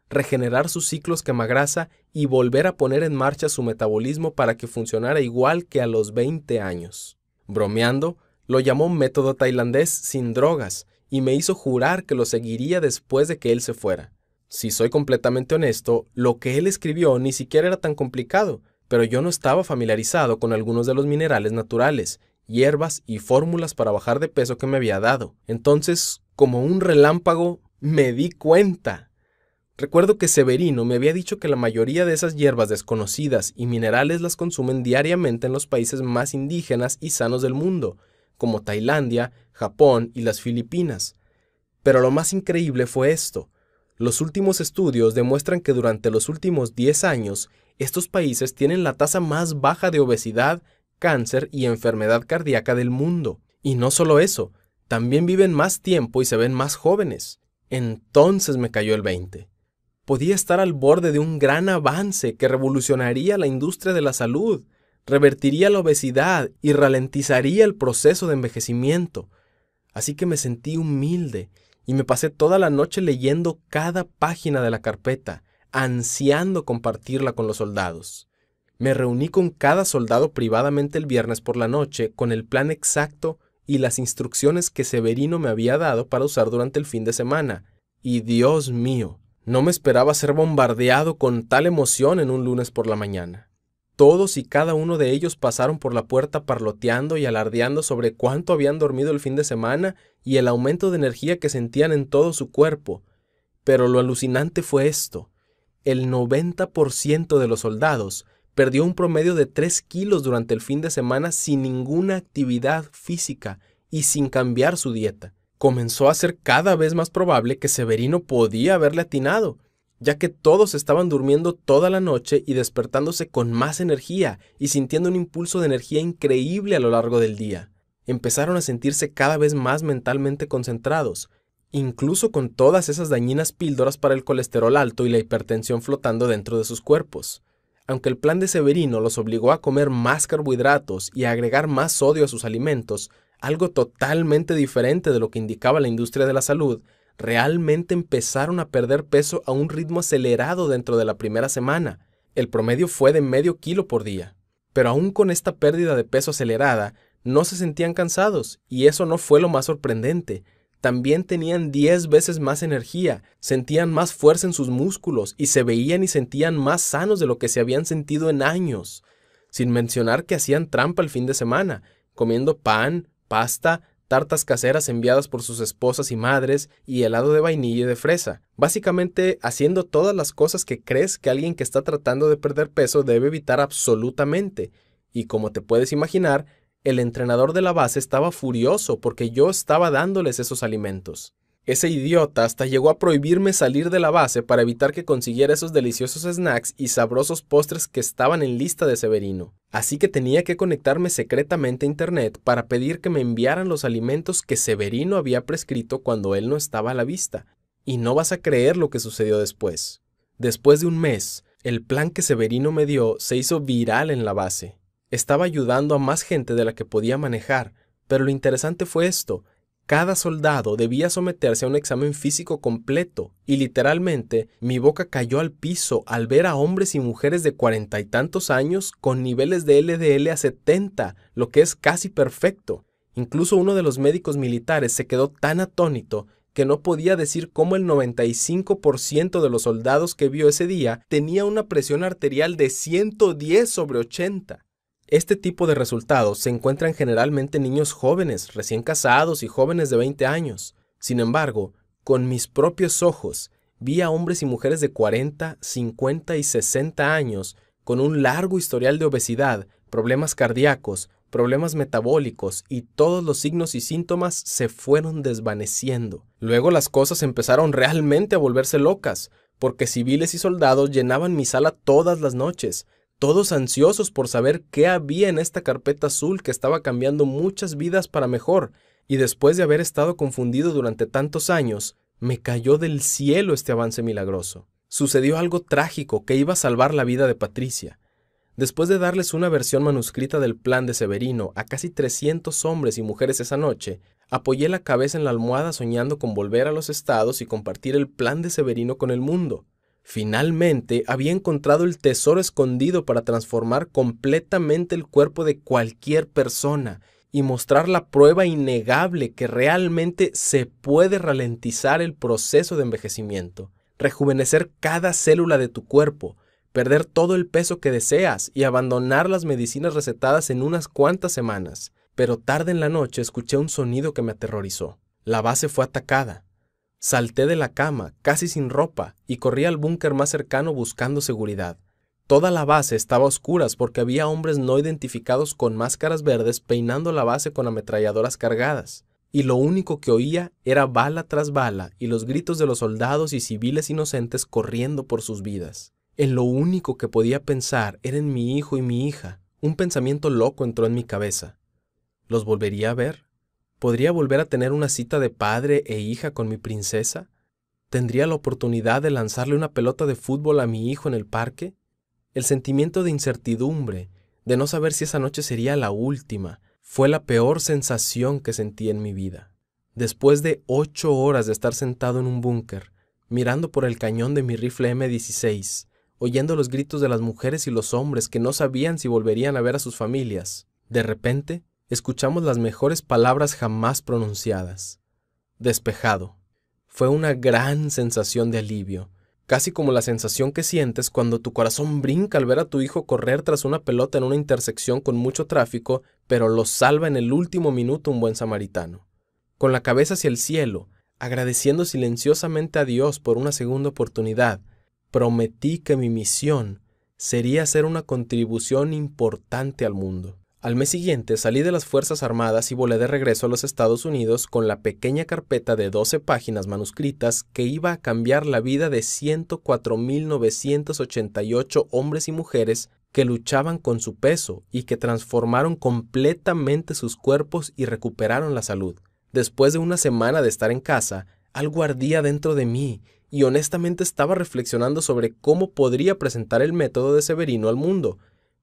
[SPEAKER 1] regenerar sus ciclos quemagrasa y volver a poner en marcha su metabolismo para que funcionara igual que a los 20 años. Bromeando, lo llamó método tailandés sin drogas, y me hizo jurar que lo seguiría después de que él se fuera. Si soy completamente honesto, lo que él escribió ni siquiera era tan complicado, pero yo no estaba familiarizado con algunos de los minerales naturales, hierbas y fórmulas para bajar de peso que me había dado. Entonces, como un relámpago, me di cuenta. Recuerdo que Severino me había dicho que la mayoría de esas hierbas desconocidas y minerales las consumen diariamente en los países más indígenas y sanos del mundo, como Tailandia, Japón y las Filipinas. Pero lo más increíble fue esto. Los últimos estudios demuestran que durante los últimos 10 años, estos países tienen la tasa más baja de obesidad, cáncer y enfermedad cardíaca del mundo. Y no solo eso, también viven más tiempo y se ven más jóvenes. Entonces me cayó el 20. Podía estar al borde de un gran avance que revolucionaría la industria de la salud, revertiría la obesidad y ralentizaría el proceso de envejecimiento. Así que me sentí humilde y me pasé toda la noche leyendo cada página de la carpeta, ansiando compartirla con los soldados. Me reuní con cada soldado privadamente el viernes por la noche con el plan exacto y las instrucciones que Severino me había dado para usar durante el fin de semana. Y Dios mío, no me esperaba ser bombardeado con tal emoción en un lunes por la mañana. Todos y cada uno de ellos pasaron por la puerta parloteando y alardeando sobre cuánto habían dormido el fin de semana y el aumento de energía que sentían en todo su cuerpo. Pero lo alucinante fue esto. El 90% de los soldados perdió un promedio de 3 kilos durante el fin de semana sin ninguna actividad física y sin cambiar su dieta. Comenzó a ser cada vez más probable que Severino podía haberle atinado, ya que todos estaban durmiendo toda la noche y despertándose con más energía y sintiendo un impulso de energía increíble a lo largo del día. Empezaron a sentirse cada vez más mentalmente concentrados, incluso con todas esas dañinas píldoras para el colesterol alto y la hipertensión flotando dentro de sus cuerpos. Aunque el plan de Severino los obligó a comer más carbohidratos y a agregar más sodio a sus alimentos, algo totalmente diferente de lo que indicaba la industria de la salud, realmente empezaron a perder peso a un ritmo acelerado dentro de la primera semana. El promedio fue de medio kilo por día. Pero aún con esta pérdida de peso acelerada, no se sentían cansados, y eso no fue lo más sorprendente. También tenían 10 veces más energía, sentían más fuerza en sus músculos y se veían y sentían más sanos de lo que se habían sentido en años. Sin mencionar que hacían trampa el fin de semana, comiendo pan, pasta, tartas caseras enviadas por sus esposas y madres y helado de vainilla y de fresa, básicamente haciendo todas las cosas que crees que alguien que está tratando de perder peso debe evitar absolutamente. Y como te puedes imaginar, el entrenador de la base estaba furioso porque yo estaba dándoles esos alimentos. Ese idiota hasta llegó a prohibirme salir de la base para evitar que consiguiera esos deliciosos snacks y sabrosos postres que estaban en lista de Severino. Así que tenía que conectarme secretamente a Internet para pedir que me enviaran los alimentos que Severino había prescrito cuando él no estaba a la vista. Y no vas a creer lo que sucedió después. Después de un mes, el plan que Severino me dio se hizo viral en la base. Estaba ayudando a más gente de la que podía manejar, pero lo interesante fue esto, cada soldado debía someterse a un examen físico completo, y literalmente mi boca cayó al piso al ver a hombres y mujeres de cuarenta y tantos años con niveles de LDL a 70, lo que es casi perfecto. Incluso uno de los médicos militares se quedó tan atónito que no podía decir cómo el 95% de los soldados que vio ese día tenía una presión arterial de 110 sobre 80. Este tipo de resultados se encuentran generalmente en niños jóvenes, recién casados y jóvenes de 20 años. Sin embargo, con mis propios ojos, vi a hombres y mujeres de 40, 50 y 60 años con un largo historial de obesidad, problemas cardíacos, problemas metabólicos y todos los signos y síntomas se fueron desvaneciendo. Luego las cosas empezaron realmente a volverse locas, porque civiles y soldados llenaban mi sala todas las noches, todos ansiosos por saber qué había en esta carpeta azul que estaba cambiando muchas vidas para mejor, y después de haber estado confundido durante tantos años, me cayó del cielo este avance milagroso. Sucedió algo trágico que iba a salvar la vida de Patricia. Después de darles una versión manuscrita del plan de Severino a casi 300 hombres y mujeres esa noche, apoyé la cabeza en la almohada soñando con volver a los estados y compartir el plan de Severino con el mundo. Finalmente había encontrado el tesoro escondido para transformar completamente el cuerpo de cualquier persona y mostrar la prueba innegable que realmente se puede ralentizar el proceso de envejecimiento, rejuvenecer cada célula de tu cuerpo, perder todo el peso que deseas y abandonar las medicinas recetadas en unas cuantas semanas. Pero tarde en la noche escuché un sonido que me aterrorizó. La base fue atacada. Salté de la cama, casi sin ropa, y corrí al búnker más cercano buscando seguridad. Toda la base estaba a oscuras porque había hombres no identificados con máscaras verdes peinando la base con ametralladoras cargadas, y lo único que oía era bala tras bala y los gritos de los soldados y civiles inocentes corriendo por sus vidas. En lo único que podía pensar era en mi hijo y mi hija. Un pensamiento loco entró en mi cabeza. ¿Los volvería a ver? ¿Podría volver a tener una cita de padre e hija con mi princesa? ¿Tendría la oportunidad de lanzarle una pelota de fútbol a mi hijo en el parque? El sentimiento de incertidumbre, de no saber si esa noche sería la última, fue la peor sensación que sentí en mi vida. Después de ocho horas de estar sentado en un búnker, mirando por el cañón de mi rifle M16, oyendo los gritos de las mujeres y los hombres que no sabían si volverían a ver a sus familias, de repente escuchamos las mejores palabras jamás pronunciadas. Despejado. Fue una gran sensación de alivio, casi como la sensación que sientes cuando tu corazón brinca al ver a tu hijo correr tras una pelota en una intersección con mucho tráfico, pero lo salva en el último minuto un buen samaritano. Con la cabeza hacia el cielo, agradeciendo silenciosamente a Dios por una segunda oportunidad, prometí que mi misión sería hacer una contribución importante al mundo. Al mes siguiente salí de las Fuerzas Armadas y volé de regreso a los Estados Unidos con la pequeña carpeta de 12 páginas manuscritas que iba a cambiar la vida de 104.988 hombres y mujeres que luchaban con su peso y que transformaron completamente sus cuerpos y recuperaron la salud. Después de una semana de estar en casa, algo ardía dentro de mí y honestamente estaba reflexionando sobre cómo podría presentar el método de Severino al mundo,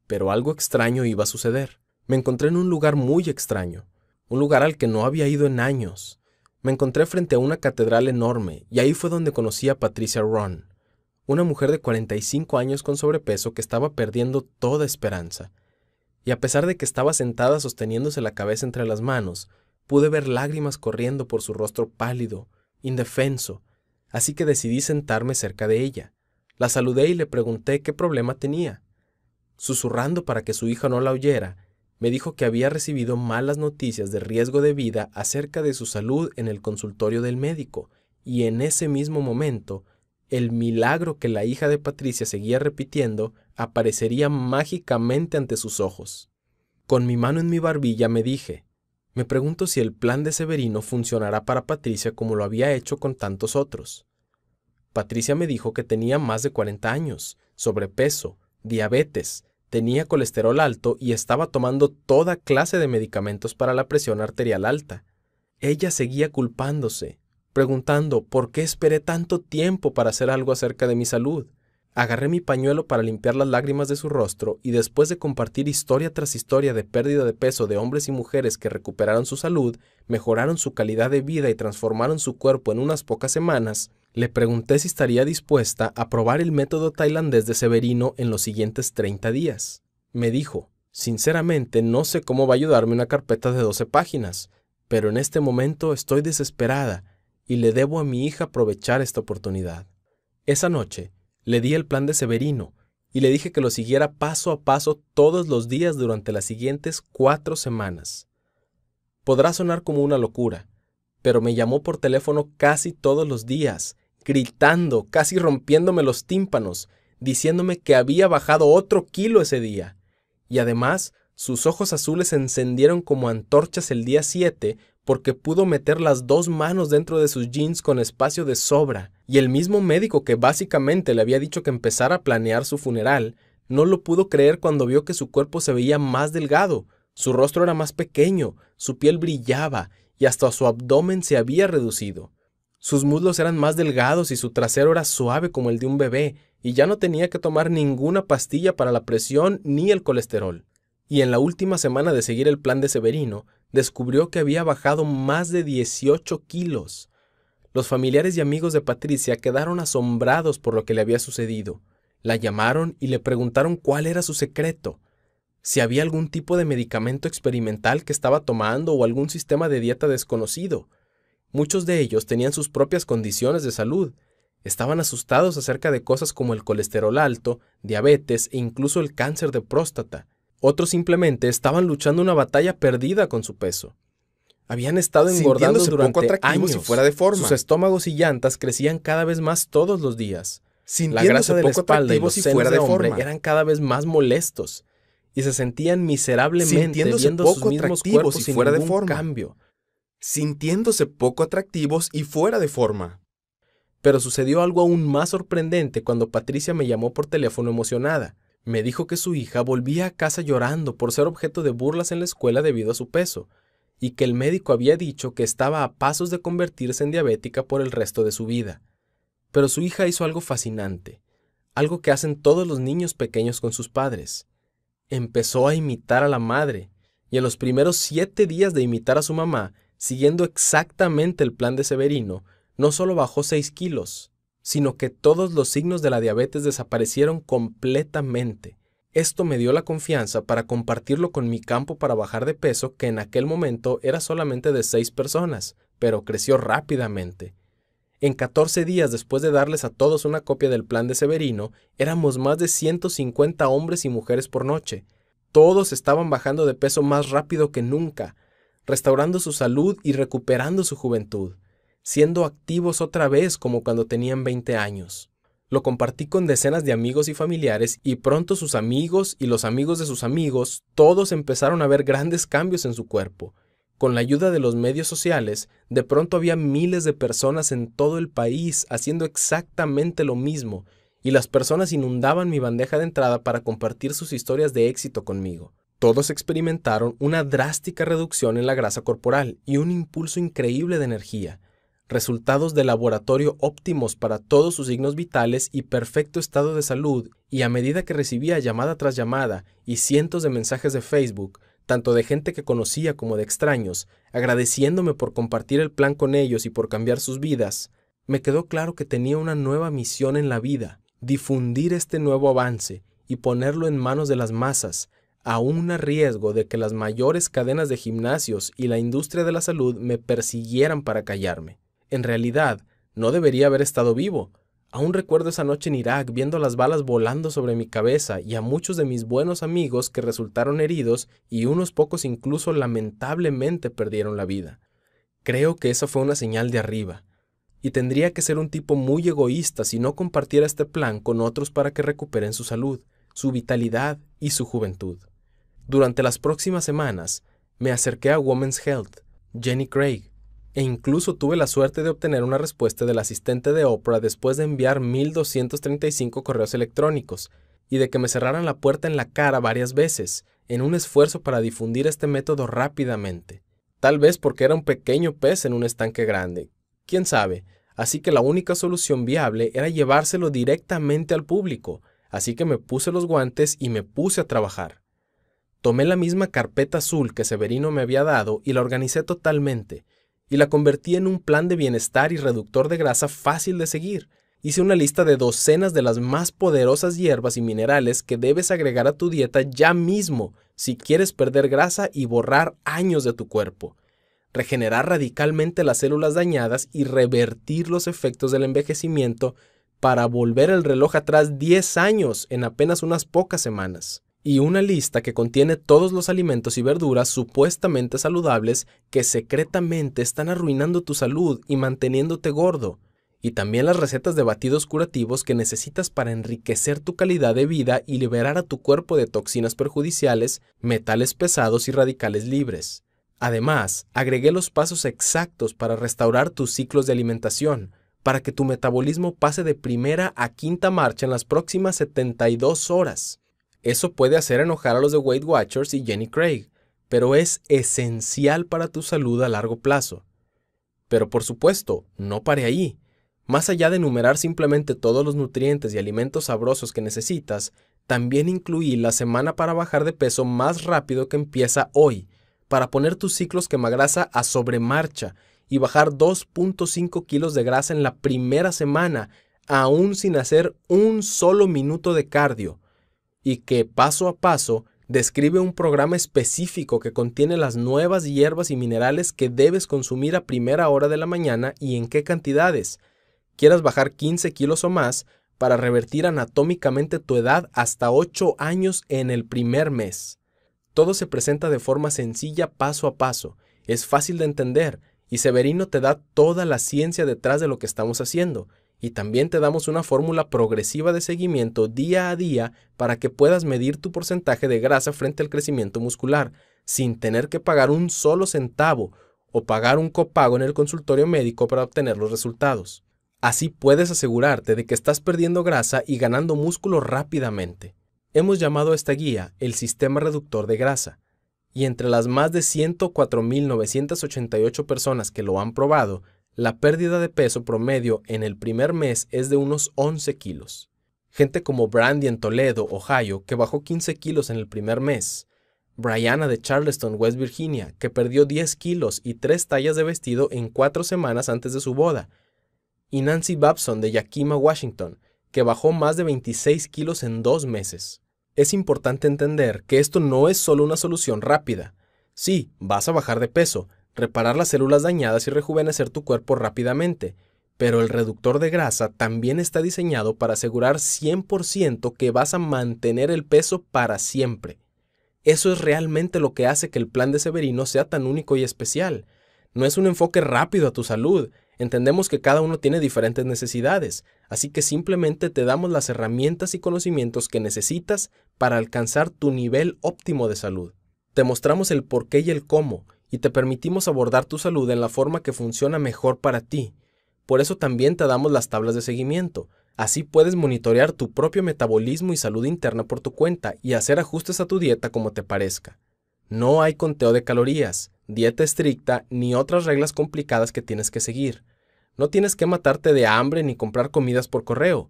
[SPEAKER 1] pero algo extraño iba a suceder. Me encontré en un lugar muy extraño, un lugar al que no había ido en años. Me encontré frente a una catedral enorme y ahí fue donde conocí a Patricia Ron, una mujer de 45 años con sobrepeso que estaba perdiendo toda esperanza. Y a pesar de que estaba sentada sosteniéndose la cabeza entre las manos, pude ver lágrimas corriendo por su rostro pálido, indefenso, así que decidí sentarme cerca de ella. La saludé y le pregunté qué problema tenía. Susurrando para que su hija no la oyera, me dijo que había recibido malas noticias de riesgo de vida acerca de su salud en el consultorio del médico, y en ese mismo momento, el milagro que la hija de Patricia seguía repitiendo aparecería mágicamente ante sus ojos. Con mi mano en mi barbilla me dije, me pregunto si el plan de Severino funcionará para Patricia como lo había hecho con tantos otros. Patricia me dijo que tenía más de 40 años, sobrepeso, diabetes, tenía colesterol alto y estaba tomando toda clase de medicamentos para la presión arterial alta. Ella seguía culpándose, preguntando por qué esperé tanto tiempo para hacer algo acerca de mi salud. Agarré mi pañuelo para limpiar las lágrimas de su rostro y después de compartir historia tras historia de pérdida de peso de hombres y mujeres que recuperaron su salud, mejoraron su calidad de vida y transformaron su cuerpo en unas pocas semanas, le pregunté si estaría dispuesta a probar el método tailandés de Severino en los siguientes 30 días. Me dijo, sinceramente no sé cómo va a ayudarme una carpeta de 12 páginas, pero en este momento estoy desesperada y le debo a mi hija aprovechar esta oportunidad. Esa noche, le di el plan de Severino y le dije que lo siguiera paso a paso todos los días durante las siguientes cuatro semanas. Podrá sonar como una locura, pero me llamó por teléfono casi todos los días gritando, casi rompiéndome los tímpanos, diciéndome que había bajado otro kilo ese día. Y además, sus ojos azules se encendieron como antorchas el día 7 porque pudo meter las dos manos dentro de sus jeans con espacio de sobra, y el mismo médico que básicamente le había dicho que empezara a planear su funeral, no lo pudo creer cuando vio que su cuerpo se veía más delgado, su rostro era más pequeño, su piel brillaba, y hasta su abdomen se había reducido. Sus muslos eran más delgados y su trasero era suave como el de un bebé, y ya no tenía que tomar ninguna pastilla para la presión ni el colesterol. Y en la última semana de seguir el plan de Severino, descubrió que había bajado más de 18 kilos. Los familiares y amigos de Patricia quedaron asombrados por lo que le había sucedido. La llamaron y le preguntaron cuál era su secreto, si había algún tipo de medicamento experimental que estaba tomando o algún sistema de dieta desconocido. Muchos de ellos tenían sus propias condiciones de salud. Estaban asustados acerca de cosas como el colesterol alto, diabetes e incluso el cáncer de próstata. Otros simplemente estaban luchando una batalla perdida con su peso. Habían estado engordando durante años. fuera de forma. Sus estómagos y llantas crecían cada vez más todos los días. La grasa de la espalda y los fuera de, eran cada vez más molestos y se sentían miserablemente viendo sus mismos cuerpos sin ningún cambio sintiéndose poco atractivos y fuera de forma. Pero sucedió algo aún más sorprendente cuando Patricia me llamó por teléfono emocionada. Me dijo que su hija volvía a casa llorando por ser objeto de burlas en la escuela debido a su peso, y que el médico había dicho que estaba a pasos de convertirse en diabética por el resto de su vida. Pero su hija hizo algo fascinante, algo que hacen todos los niños pequeños con sus padres. Empezó a imitar a la madre, y en los primeros siete días de imitar a su mamá, siguiendo exactamente el plan de Severino, no solo bajó 6 kilos, sino que todos los signos de la diabetes desaparecieron completamente. Esto me dio la confianza para compartirlo con mi campo para bajar de peso, que en aquel momento era solamente de seis personas, pero creció rápidamente. En 14 días después de darles a todos una copia del plan de Severino, éramos más de 150 hombres y mujeres por noche. Todos estaban bajando de peso más rápido que nunca, restaurando su salud y recuperando su juventud, siendo activos otra vez como cuando tenían 20 años. Lo compartí con decenas de amigos y familiares y pronto sus amigos y los amigos de sus amigos, todos empezaron a ver grandes cambios en su cuerpo. Con la ayuda de los medios sociales, de pronto había miles de personas en todo el país haciendo exactamente lo mismo, y las personas inundaban mi bandeja de entrada para compartir sus historias de éxito conmigo. Todos experimentaron una drástica reducción en la grasa corporal y un impulso increíble de energía, resultados de laboratorio óptimos para todos sus signos vitales y perfecto estado de salud, y a medida que recibía llamada tras llamada y cientos de mensajes de Facebook, tanto de gente que conocía como de extraños, agradeciéndome por compartir el plan con ellos y por cambiar sus vidas, me quedó claro que tenía una nueva misión en la vida, difundir este nuevo avance y ponerlo en manos de las masas, aún a riesgo de que las mayores cadenas de gimnasios y la industria de la salud me persiguieran para callarme. En realidad, no debería haber estado vivo. Aún recuerdo esa noche en Irak viendo las balas volando sobre mi cabeza y a muchos de mis buenos amigos que resultaron heridos y unos pocos incluso lamentablemente perdieron la vida. Creo que esa fue una señal de arriba. Y tendría que ser un tipo muy egoísta si no compartiera este plan con otros para que recuperen su salud, su vitalidad y su juventud. Durante las próximas semanas, me acerqué a Women's Health, Jenny Craig, e incluso tuve la suerte de obtener una respuesta del asistente de Oprah después de enviar 1235 correos electrónicos y de que me cerraran la puerta en la cara varias veces, en un esfuerzo para difundir este método rápidamente. Tal vez porque era un pequeño pez en un estanque grande. ¿Quién sabe? Así que la única solución viable era llevárselo directamente al público, así que me puse los guantes y me puse a trabajar. Tomé la misma carpeta azul que Severino me había dado y la organicé totalmente, y la convertí en un plan de bienestar y reductor de grasa fácil de seguir. Hice una lista de docenas de las más poderosas hierbas y minerales que debes agregar a tu dieta ya mismo si quieres perder grasa y borrar años de tu cuerpo, regenerar radicalmente las células dañadas y revertir los efectos del envejecimiento para volver el reloj atrás 10 años en apenas unas pocas semanas y una lista que contiene todos los alimentos y verduras supuestamente saludables que secretamente están arruinando tu salud y manteniéndote gordo, y también las recetas de batidos curativos que necesitas para enriquecer tu calidad de vida y liberar a tu cuerpo de toxinas perjudiciales, metales pesados y radicales libres. Además, agregué los pasos exactos para restaurar tus ciclos de alimentación, para que tu metabolismo pase de primera a quinta marcha en las próximas 72 horas. Eso puede hacer enojar a los de Weight Watchers y Jenny Craig, pero es esencial para tu salud a largo plazo. Pero por supuesto, no pare ahí. Más allá de enumerar simplemente todos los nutrientes y alimentos sabrosos que necesitas, también incluí la semana para bajar de peso más rápido que empieza hoy, para poner tus ciclos quemagrasa a sobremarcha y bajar 2.5 kilos de grasa en la primera semana, aún sin hacer un solo minuto de cardio y que paso a paso describe un programa específico que contiene las nuevas hierbas y minerales que debes consumir a primera hora de la mañana y en qué cantidades. Quieras bajar 15 kilos o más para revertir anatómicamente tu edad hasta 8 años en el primer mes. Todo se presenta de forma sencilla paso a paso, es fácil de entender, y Severino te da toda la ciencia detrás de lo que estamos haciendo y también te damos una fórmula progresiva de seguimiento día a día para que puedas medir tu porcentaje de grasa frente al crecimiento muscular, sin tener que pagar un solo centavo o pagar un copago en el consultorio médico para obtener los resultados. Así puedes asegurarte de que estás perdiendo grasa y ganando músculo rápidamente. Hemos llamado a esta guía el sistema reductor de grasa, y entre las más de 104.988 personas que lo han probado, la pérdida de peso promedio en el primer mes es de unos 11 kilos. Gente como Brandy en Toledo, Ohio, que bajó 15 kilos en el primer mes. Brianna de Charleston, West Virginia, que perdió 10 kilos y 3 tallas de vestido en 4 semanas antes de su boda. Y Nancy Babson de Yakima, Washington, que bajó más de 26 kilos en 2 meses. Es importante entender que esto no es solo una solución rápida. Sí, vas a bajar de peso, reparar las células dañadas y rejuvenecer tu cuerpo rápidamente, pero el reductor de grasa también está diseñado para asegurar 100% que vas a mantener el peso para siempre. Eso es realmente lo que hace que el plan de Severino sea tan único y especial. No es un enfoque rápido a tu salud, entendemos que cada uno tiene diferentes necesidades, así que simplemente te damos las herramientas y conocimientos que necesitas para alcanzar tu nivel óptimo de salud. Te mostramos el por qué y el cómo, y te permitimos abordar tu salud en la forma que funciona mejor para ti. Por eso también te damos las tablas de seguimiento. Así puedes monitorear tu propio metabolismo y salud interna por tu cuenta y hacer ajustes a tu dieta como te parezca. No hay conteo de calorías, dieta estricta ni otras reglas complicadas que tienes que seguir. No tienes que matarte de hambre ni comprar comidas por correo.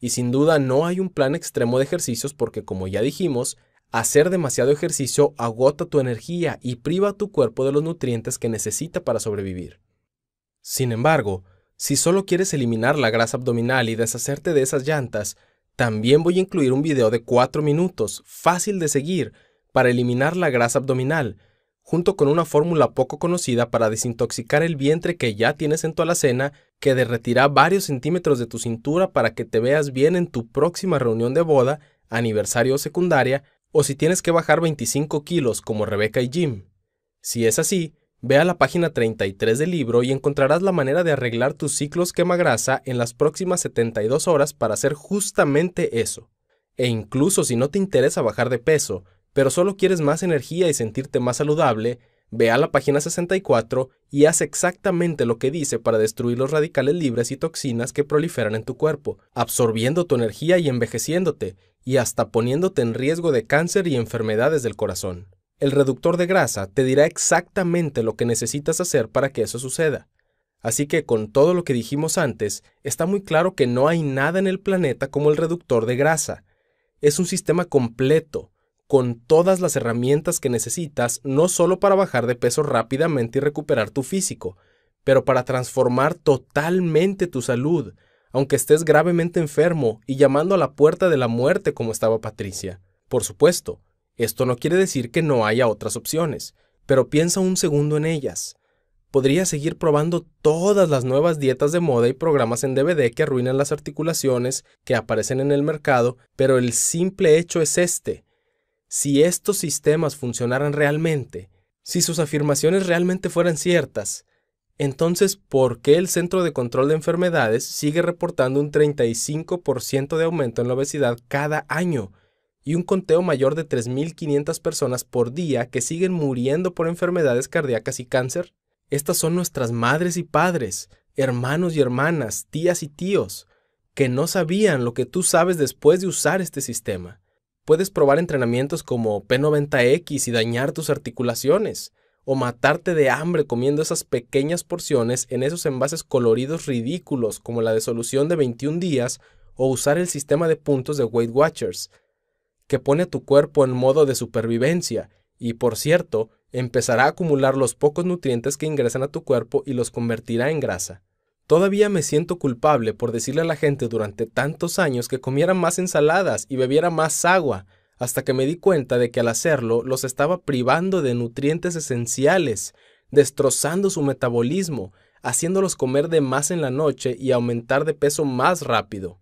[SPEAKER 1] Y sin duda no hay un plan extremo de ejercicios porque, como ya dijimos, Hacer demasiado ejercicio agota tu energía y priva a tu cuerpo de los nutrientes que necesita para sobrevivir. Sin embargo, si solo quieres eliminar la grasa abdominal y deshacerte de esas llantas, también voy a incluir un video de 4 minutos, fácil de seguir, para eliminar la grasa abdominal, junto con una fórmula poco conocida para desintoxicar el vientre que ya tienes en tu alacena, que derretirá varios centímetros de tu cintura para que te veas bien en tu próxima reunión de boda, aniversario o secundaria, o si tienes que bajar 25 kilos como Rebecca y Jim. Si es así, ve a la página 33 del libro y encontrarás la manera de arreglar tus ciclos quema grasa en las próximas 72 horas para hacer justamente eso. E incluso si no te interesa bajar de peso, pero solo quieres más energía y sentirte más saludable, Ve a la página 64 y haz exactamente lo que dice para destruir los radicales libres y toxinas que proliferan en tu cuerpo, absorbiendo tu energía y envejeciéndote, y hasta poniéndote en riesgo de cáncer y enfermedades del corazón. El reductor de grasa te dirá exactamente lo que necesitas hacer para que eso suceda. Así que con todo lo que dijimos antes, está muy claro que no hay nada en el planeta como el reductor de grasa. Es un sistema completo, con todas las herramientas que necesitas, no solo para bajar de peso rápidamente y recuperar tu físico, pero para transformar totalmente tu salud, aunque estés gravemente enfermo y llamando a la puerta de la muerte como estaba Patricia. Por supuesto, esto no quiere decir que no haya otras opciones, pero piensa un segundo en ellas. Podría seguir probando todas las nuevas dietas de moda y programas en DVD que arruinan las articulaciones que aparecen en el mercado, pero el simple hecho es este, si estos sistemas funcionaran realmente, si sus afirmaciones realmente fueran ciertas, entonces, ¿por qué el Centro de Control de Enfermedades sigue reportando un 35% de aumento en la obesidad cada año y un conteo mayor de 3.500 personas por día que siguen muriendo por enfermedades cardíacas y cáncer? Estas son nuestras madres y padres, hermanos y hermanas, tías y tíos, que no sabían lo que tú sabes después de usar este sistema. Puedes probar entrenamientos como P90X y dañar tus articulaciones, o matarte de hambre comiendo esas pequeñas porciones en esos envases coloridos ridículos como la de de 21 días, o usar el sistema de puntos de Weight Watchers, que pone a tu cuerpo en modo de supervivencia, y por cierto, empezará a acumular los pocos nutrientes que ingresan a tu cuerpo y los convertirá en grasa. Todavía me siento culpable por decirle a la gente durante tantos años que comiera más ensaladas y bebiera más agua, hasta que me di cuenta de que al hacerlo los estaba privando de nutrientes esenciales, destrozando su metabolismo, haciéndolos comer de más en la noche y aumentar de peso más rápido.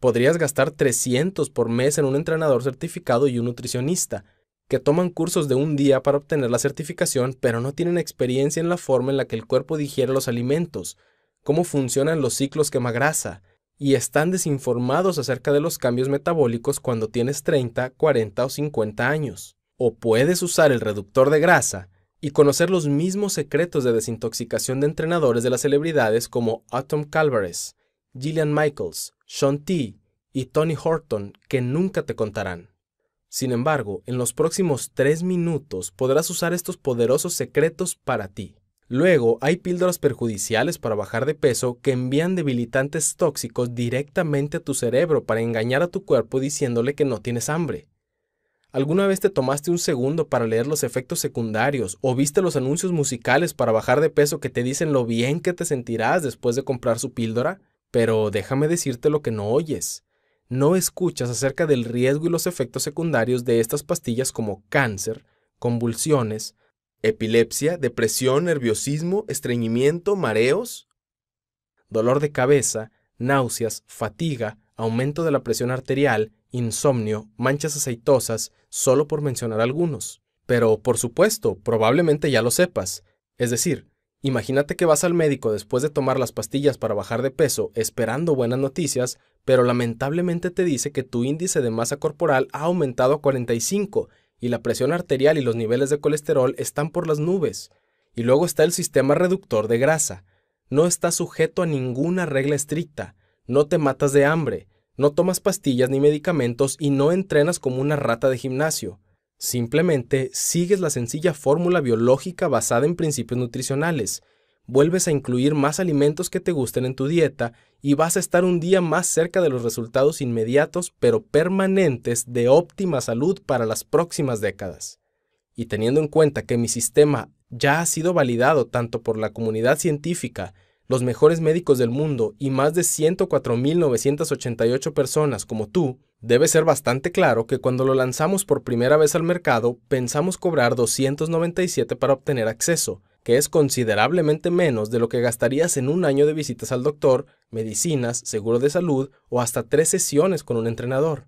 [SPEAKER 1] Podrías gastar 300 por mes en un entrenador certificado y un nutricionista, que toman cursos de un día para obtener la certificación, pero no tienen experiencia en la forma en la que el cuerpo digiere los alimentos, cómo funcionan los ciclos quema-grasa y están desinformados acerca de los cambios metabólicos cuando tienes 30, 40 o 50 años. O puedes usar el reductor de grasa y conocer los mismos secretos de desintoxicación de entrenadores de las celebridades como Atom Calvarez, Gillian Michaels, Sean T y Tony Horton que nunca te contarán. Sin embargo, en los próximos tres minutos podrás usar estos poderosos secretos para ti. Luego, hay píldoras perjudiciales para bajar de peso que envían debilitantes tóxicos directamente a tu cerebro para engañar a tu cuerpo diciéndole que no tienes hambre. ¿Alguna vez te tomaste un segundo para leer los efectos secundarios o viste los anuncios musicales para bajar de peso que te dicen lo bien que te sentirás después de comprar su píldora? Pero déjame decirte lo que no oyes. No escuchas acerca del riesgo y los efectos secundarios de estas pastillas como cáncer, convulsiones, epilepsia, depresión, nerviosismo, estreñimiento, mareos, dolor de cabeza, náuseas, fatiga, aumento de la presión arterial, insomnio, manchas aceitosas, solo por mencionar algunos. Pero, por supuesto, probablemente ya lo sepas. Es decir, imagínate que vas al médico después de tomar las pastillas para bajar de peso esperando buenas noticias, pero lamentablemente te dice que tu índice de masa corporal ha aumentado a 45 y la presión arterial y los niveles de colesterol están por las nubes. Y luego está el sistema reductor de grasa. No estás sujeto a ninguna regla estricta. No te matas de hambre, no tomas pastillas ni medicamentos y no entrenas como una rata de gimnasio. Simplemente sigues la sencilla fórmula biológica basada en principios nutricionales, vuelves a incluir más alimentos que te gusten en tu dieta y vas a estar un día más cerca de los resultados inmediatos pero permanentes de óptima salud para las próximas décadas. Y teniendo en cuenta que mi sistema ya ha sido validado tanto por la comunidad científica, los mejores médicos del mundo y más de 104.988 personas como tú, Debe ser bastante claro que cuando lo lanzamos por primera vez al mercado, pensamos cobrar 297 para obtener acceso, que es considerablemente menos de lo que gastarías en un año de visitas al doctor, medicinas, seguro de salud o hasta tres sesiones con un entrenador.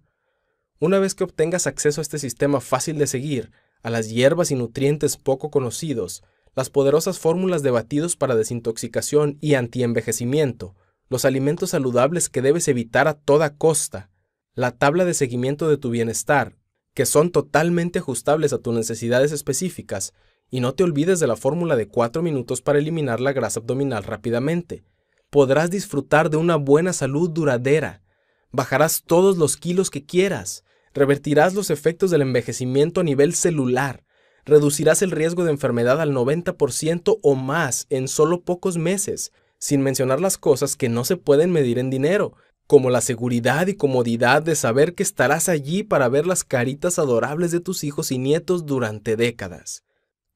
[SPEAKER 1] Una vez que obtengas acceso a este sistema fácil de seguir, a las hierbas y nutrientes poco conocidos, las poderosas fórmulas de batidos para desintoxicación y antienvejecimiento, los alimentos saludables que debes evitar a toda costa, la tabla de seguimiento de tu bienestar, que son totalmente ajustables a tus necesidades específicas, y no te olvides de la fórmula de cuatro minutos para eliminar la grasa abdominal rápidamente. Podrás disfrutar de una buena salud duradera. Bajarás todos los kilos que quieras. Revertirás los efectos del envejecimiento a nivel celular. Reducirás el riesgo de enfermedad al 90% o más en solo pocos meses, sin mencionar las cosas que no se pueden medir en dinero, como la seguridad y comodidad de saber que estarás allí para ver las caritas adorables de tus hijos y nietos durante décadas.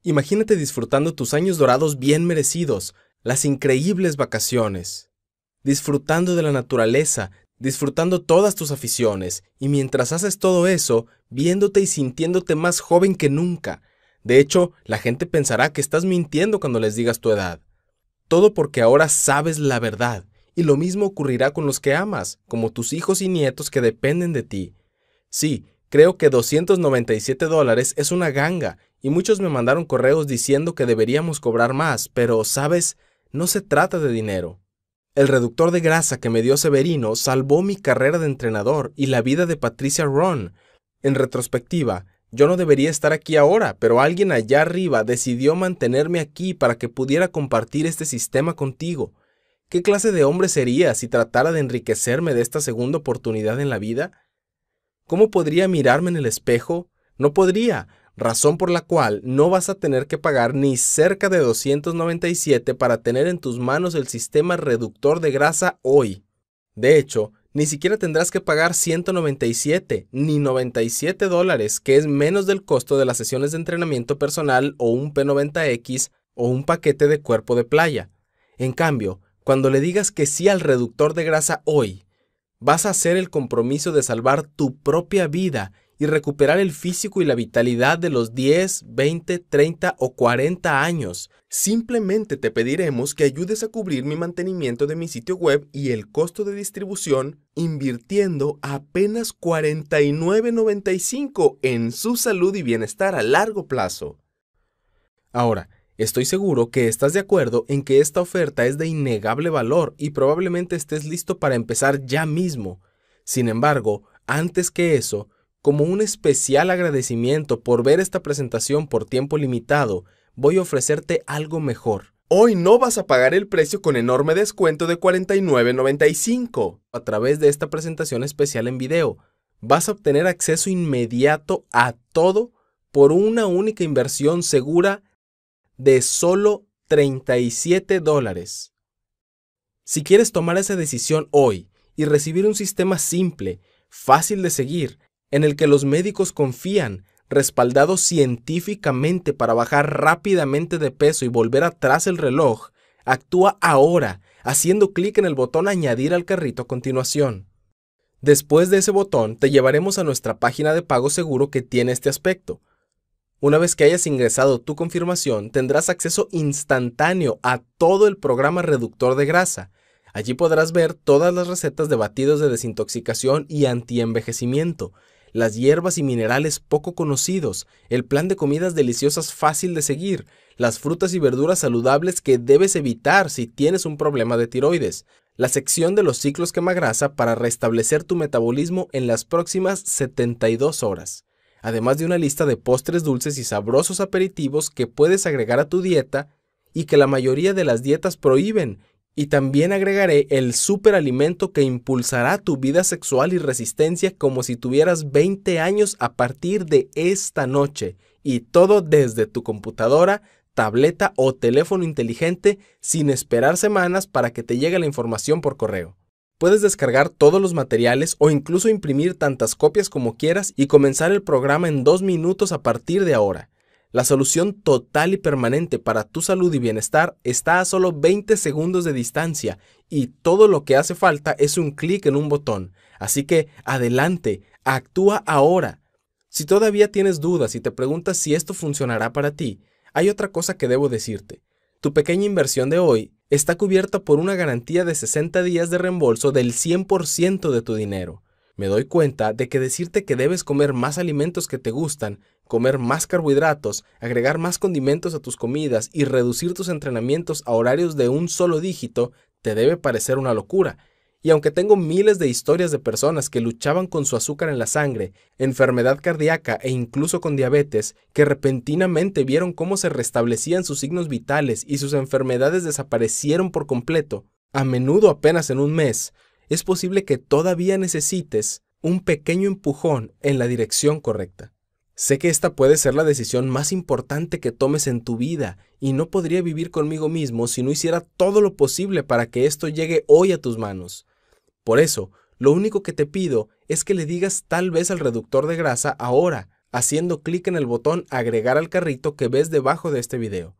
[SPEAKER 1] Imagínate disfrutando tus años dorados bien merecidos, las increíbles vacaciones, disfrutando de la naturaleza, disfrutando todas tus aficiones, y mientras haces todo eso, viéndote y sintiéndote más joven que nunca. De hecho, la gente pensará que estás mintiendo cuando les digas tu edad. Todo porque ahora sabes la verdad, y lo mismo ocurrirá con los que amas, como tus hijos y nietos que dependen de ti. Sí, Creo que 297 dólares es una ganga y muchos me mandaron correos diciendo que deberíamos cobrar más, pero, ¿sabes? No se trata de dinero. El reductor de grasa que me dio Severino salvó mi carrera de entrenador y la vida de Patricia Ron. En retrospectiva, yo no debería estar aquí ahora, pero alguien allá arriba decidió mantenerme aquí para que pudiera compartir este sistema contigo. ¿Qué clase de hombre sería si tratara de enriquecerme de esta segunda oportunidad en la vida? ¿Cómo podría mirarme en el espejo? No podría, razón por la cual no vas a tener que pagar ni cerca de 297 para tener en tus manos el sistema reductor de grasa hoy. De hecho, ni siquiera tendrás que pagar 197 ni 97 dólares, que es menos del costo de las sesiones de entrenamiento personal o un P90X o un paquete de cuerpo de playa. En cambio, cuando le digas que sí al reductor de grasa hoy, Vas a hacer el compromiso de salvar tu propia vida y recuperar el físico y la vitalidad de los 10, 20, 30 o 40 años. Simplemente te pediremos que ayudes a cubrir mi mantenimiento de mi sitio web y el costo de distribución invirtiendo apenas $49.95 en su salud y bienestar a largo plazo. Ahora, Estoy seguro que estás de acuerdo en que esta oferta es de innegable valor y probablemente estés listo para empezar ya mismo. Sin embargo, antes que eso, como un especial agradecimiento por ver esta presentación por tiempo limitado, voy a ofrecerte algo mejor. Hoy no vas a pagar el precio con enorme descuento de $49.95 a través de esta presentación especial en video. Vas a obtener acceso inmediato a todo por una única inversión segura de solo 37 dólares. Si quieres tomar esa decisión hoy y recibir un sistema simple, fácil de seguir, en el que los médicos confían, respaldado científicamente para bajar rápidamente de peso y volver atrás el reloj, actúa ahora, haciendo clic en el botón Añadir al carrito a continuación. Después de ese botón, te llevaremos a nuestra página de pago seguro que tiene este aspecto, una vez que hayas ingresado tu confirmación, tendrás acceso instantáneo a todo el programa reductor de grasa. Allí podrás ver todas las recetas de batidos de desintoxicación y antienvejecimiento, las hierbas y minerales poco conocidos, el plan de comidas deliciosas fácil de seguir, las frutas y verduras saludables que debes evitar si tienes un problema de tiroides, la sección de los ciclos quema-grasa para restablecer tu metabolismo en las próximas 72 horas además de una lista de postres dulces y sabrosos aperitivos que puedes agregar a tu dieta y que la mayoría de las dietas prohíben. Y también agregaré el superalimento que impulsará tu vida sexual y resistencia como si tuvieras 20 años a partir de esta noche. Y todo desde tu computadora, tableta o teléfono inteligente sin esperar semanas para que te llegue la información por correo. Puedes descargar todos los materiales o incluso imprimir tantas copias como quieras y comenzar el programa en dos minutos a partir de ahora. La solución total y permanente para tu salud y bienestar está a solo 20 segundos de distancia y todo lo que hace falta es un clic en un botón. Así que adelante, actúa ahora. Si todavía tienes dudas y te preguntas si esto funcionará para ti, hay otra cosa que debo decirte. Tu pequeña inversión de hoy está cubierta por una garantía de 60 días de reembolso del 100% de tu dinero. Me doy cuenta de que decirte que debes comer más alimentos que te gustan, comer más carbohidratos, agregar más condimentos a tus comidas y reducir tus entrenamientos a horarios de un solo dígito te debe parecer una locura, y aunque tengo miles de historias de personas que luchaban con su azúcar en la sangre, enfermedad cardíaca e incluso con diabetes, que repentinamente vieron cómo se restablecían sus signos vitales y sus enfermedades desaparecieron por completo, a menudo apenas en un mes, es posible que todavía necesites un pequeño empujón en la dirección correcta. Sé que esta puede ser la decisión más importante que tomes en tu vida y no podría vivir conmigo mismo si no hiciera todo lo posible para que esto llegue hoy a tus manos. Por eso, lo único que te pido es que le digas tal vez al reductor de grasa ahora, haciendo clic en el botón agregar al carrito que ves debajo de este video.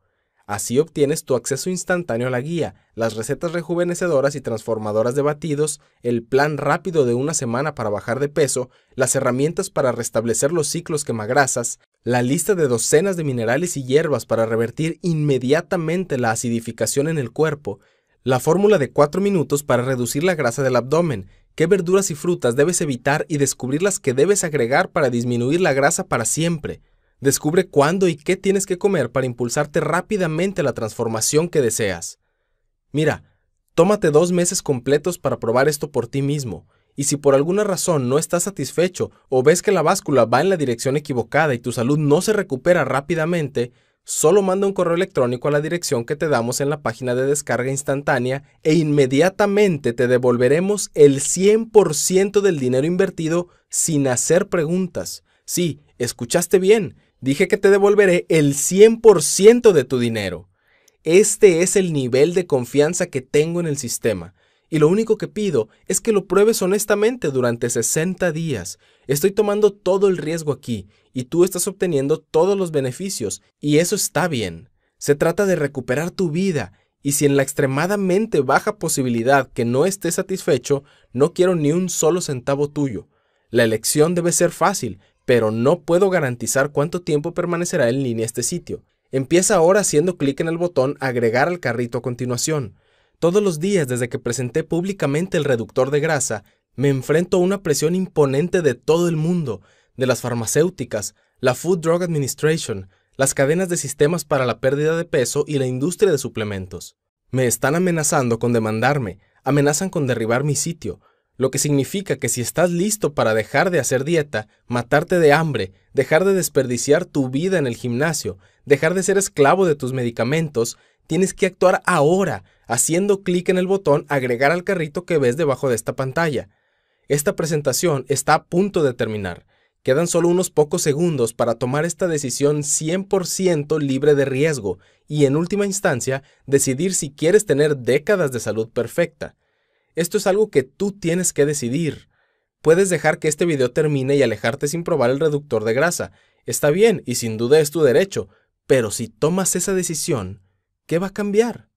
[SPEAKER 1] Así obtienes tu acceso instantáneo a la guía, las recetas rejuvenecedoras y transformadoras de batidos, el plan rápido de una semana para bajar de peso, las herramientas para restablecer los ciclos quemagrasas, la lista de docenas de minerales y hierbas para revertir inmediatamente la acidificación en el cuerpo la fórmula de 4 minutos para reducir la grasa del abdomen. ¿Qué verduras y frutas debes evitar y descubrir las que debes agregar para disminuir la grasa para siempre? Descubre cuándo y qué tienes que comer para impulsarte rápidamente a la transformación que deseas. Mira, tómate dos meses completos para probar esto por ti mismo, y si por alguna razón no estás satisfecho o ves que la báscula va en la dirección equivocada y tu salud no se recupera rápidamente, solo manda un correo electrónico a la dirección que te damos en la página de descarga instantánea e inmediatamente te devolveremos el 100% del dinero invertido sin hacer preguntas. Sí, escuchaste bien, dije que te devolveré el 100% de tu dinero. Este es el nivel de confianza que tengo en el sistema. Y lo único que pido es que lo pruebes honestamente durante 60 días Estoy tomando todo el riesgo aquí y tú estás obteniendo todos los beneficios y eso está bien. Se trata de recuperar tu vida y si en la extremadamente baja posibilidad que no estés satisfecho, no quiero ni un solo centavo tuyo. La elección debe ser fácil, pero no puedo garantizar cuánto tiempo permanecerá en línea este sitio. Empieza ahora haciendo clic en el botón Agregar al carrito a continuación. Todos los días desde que presenté públicamente el reductor de grasa, me enfrento a una presión imponente de todo el mundo, de las farmacéuticas, la Food Drug Administration, las cadenas de sistemas para la pérdida de peso y la industria de suplementos. Me están amenazando con demandarme, amenazan con derribar mi sitio, lo que significa que si estás listo para dejar de hacer dieta, matarte de hambre, dejar de desperdiciar tu vida en el gimnasio, dejar de ser esclavo de tus medicamentos, tienes que actuar ahora, haciendo clic en el botón agregar al carrito que ves debajo de esta pantalla. Esta presentación está a punto de terminar. Quedan solo unos pocos segundos para tomar esta decisión 100% libre de riesgo y en última instancia decidir si quieres tener décadas de salud perfecta. Esto es algo que tú tienes que decidir. Puedes dejar que este video termine y alejarte sin probar el reductor de grasa. Está bien y sin duda es tu derecho, pero si tomas esa decisión, ¿qué va a cambiar?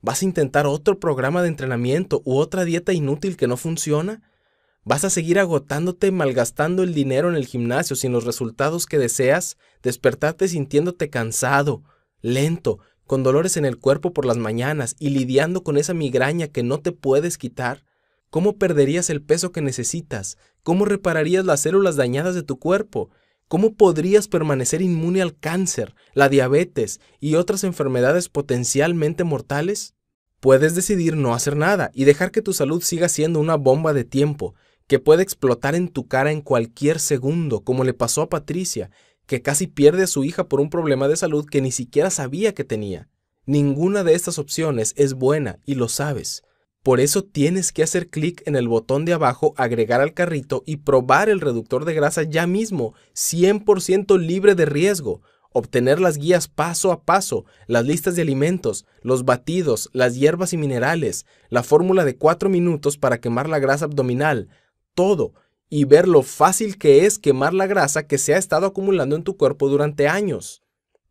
[SPEAKER 1] ¿Vas a intentar otro programa de entrenamiento u otra dieta inútil que no funciona? Vas a seguir agotándote, malgastando el dinero en el gimnasio sin los resultados que deseas, despertarte sintiéndote cansado, lento, con dolores en el cuerpo por las mañanas y lidiando con esa migraña que no te puedes quitar. ¿Cómo perderías el peso que necesitas? ¿Cómo repararías las células dañadas de tu cuerpo? ¿Cómo podrías permanecer inmune al cáncer, la diabetes y otras enfermedades potencialmente mortales? Puedes decidir no hacer nada y dejar que tu salud siga siendo una bomba de tiempo, que puede explotar en tu cara en cualquier segundo, como le pasó a Patricia, que casi pierde a su hija por un problema de salud que ni siquiera sabía que tenía. Ninguna de estas opciones es buena y lo sabes. Por eso tienes que hacer clic en el botón de abajo, agregar al carrito y probar el reductor de grasa ya mismo, 100% libre de riesgo. Obtener las guías paso a paso, las listas de alimentos, los batidos, las hierbas y minerales, la fórmula de 4 minutos para quemar la grasa abdominal, todo y ver lo fácil que es quemar la grasa que se ha estado acumulando en tu cuerpo durante años.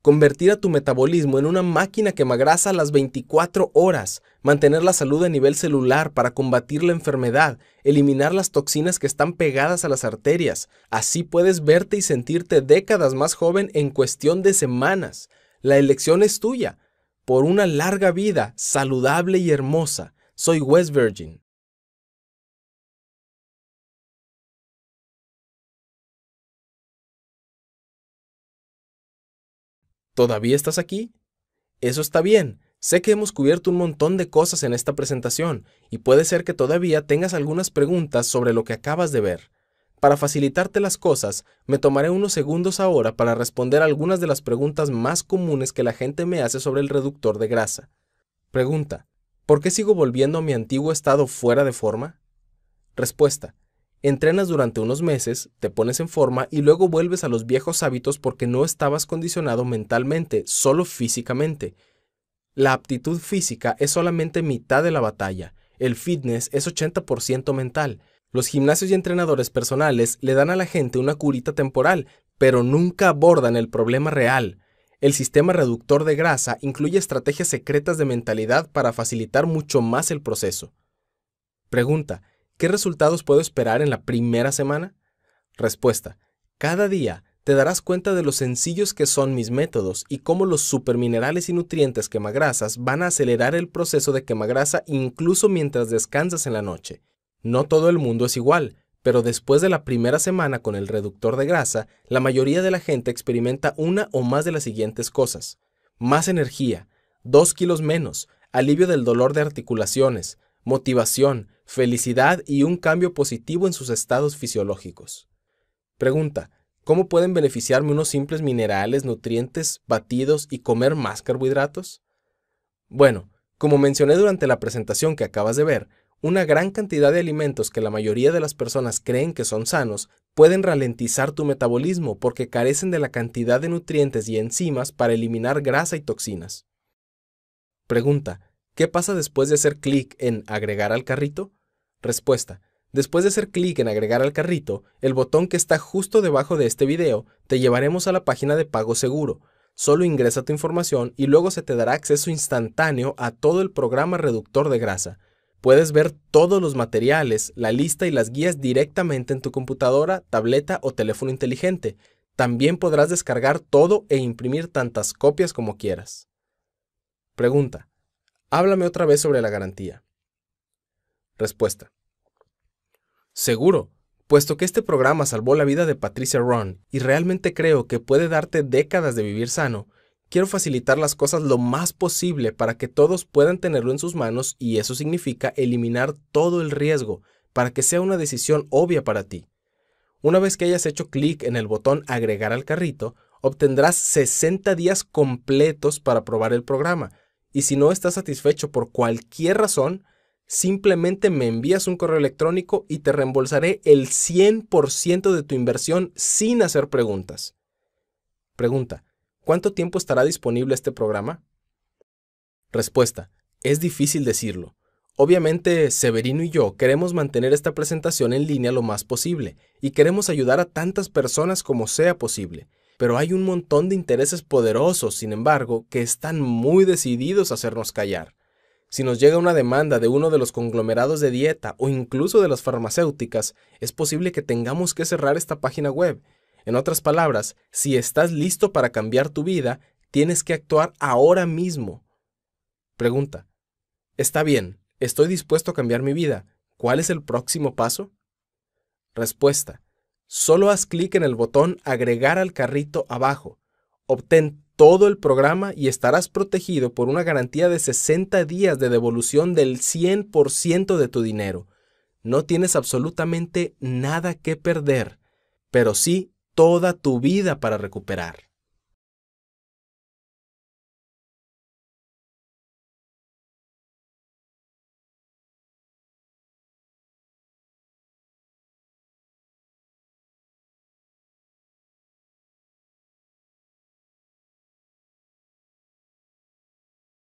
[SPEAKER 1] Convertir a tu metabolismo en una máquina grasa las 24 horas, mantener la salud a nivel celular para combatir la enfermedad, eliminar las toxinas que están pegadas a las arterias. Así puedes verte y sentirte décadas más joven en cuestión de semanas. La elección es tuya. Por una larga vida, saludable y hermosa. Soy West Virgin. ¿Todavía estás aquí? Eso está bien. Sé que hemos cubierto un montón de cosas en esta presentación y puede ser que todavía tengas algunas preguntas sobre lo que acabas de ver. Para facilitarte las cosas, me tomaré unos segundos ahora para responder algunas de las preguntas más comunes que la gente me hace sobre el reductor de grasa. Pregunta, ¿por qué sigo volviendo a mi antiguo estado fuera de forma? Respuesta, Entrenas durante unos meses, te pones en forma y luego vuelves a los viejos hábitos porque no estabas condicionado mentalmente, solo físicamente. La aptitud física es solamente mitad de la batalla. El fitness es 80% mental. Los gimnasios y entrenadores personales le dan a la gente una curita temporal, pero nunca abordan el problema real. El sistema reductor de grasa incluye estrategias secretas de mentalidad para facilitar mucho más el proceso. Pregunta, ¿Qué resultados puedo esperar en la primera semana? Respuesta. Cada día te darás cuenta de lo sencillos que son mis métodos y cómo los superminerales y nutrientes quemagrasas van a acelerar el proceso de quemagrasa incluso mientras descansas en la noche. No todo el mundo es igual, pero después de la primera semana con el reductor de grasa, la mayoría de la gente experimenta una o más de las siguientes cosas. Más energía, Dos kilos menos, alivio del dolor de articulaciones, motivación, felicidad y un cambio positivo en sus estados fisiológicos. Pregunta, ¿cómo pueden beneficiarme unos simples minerales, nutrientes, batidos y comer más carbohidratos? Bueno, como mencioné durante la presentación que acabas de ver, una gran cantidad de alimentos que la mayoría de las personas creen que son sanos pueden ralentizar tu metabolismo porque carecen de la cantidad de nutrientes y enzimas para eliminar grasa y toxinas. Pregunta, ¿qué pasa después de hacer clic en agregar al carrito? Respuesta. Después de hacer clic en agregar al carrito, el botón que está justo debajo de este video, te llevaremos a la página de pago seguro. Solo ingresa tu información y luego se te dará acceso instantáneo a todo el programa reductor de grasa. Puedes ver todos los materiales, la lista y las guías directamente en tu computadora, tableta o teléfono inteligente. También podrás descargar todo e imprimir tantas copias como quieras. Pregunta. Háblame otra vez sobre la garantía. Respuesta. Seguro, puesto que este programa salvó la vida de Patricia Ron y realmente creo que puede darte décadas de vivir sano, quiero facilitar las cosas lo más posible para que todos puedan tenerlo en sus manos y eso significa eliminar todo el riesgo para que sea una decisión obvia para ti. Una vez que hayas hecho clic en el botón agregar al carrito, obtendrás 60 días completos para probar el programa y si no estás satisfecho por cualquier razón, simplemente me envías un correo electrónico y te reembolsaré el 100% de tu inversión sin hacer preguntas. Pregunta, ¿cuánto tiempo estará disponible este programa? Respuesta, es difícil decirlo. Obviamente, Severino y yo queremos mantener esta presentación en línea lo más posible y queremos ayudar a tantas personas como sea posible, pero hay un montón de intereses poderosos, sin embargo, que están muy decididos a hacernos callar. Si nos llega una demanda de uno de los conglomerados de dieta o incluso de las farmacéuticas, es posible que tengamos que cerrar esta página web. En otras palabras, si estás listo para cambiar tu vida, tienes que actuar ahora mismo. Pregunta. Está bien, estoy dispuesto a cambiar mi vida. ¿Cuál es el próximo paso? Respuesta. Solo haz clic en el botón Agregar al carrito abajo. Obtén todo el programa y estarás protegido por una garantía de 60 días de devolución del 100% de tu dinero. No tienes absolutamente nada que perder, pero sí toda tu vida para recuperar.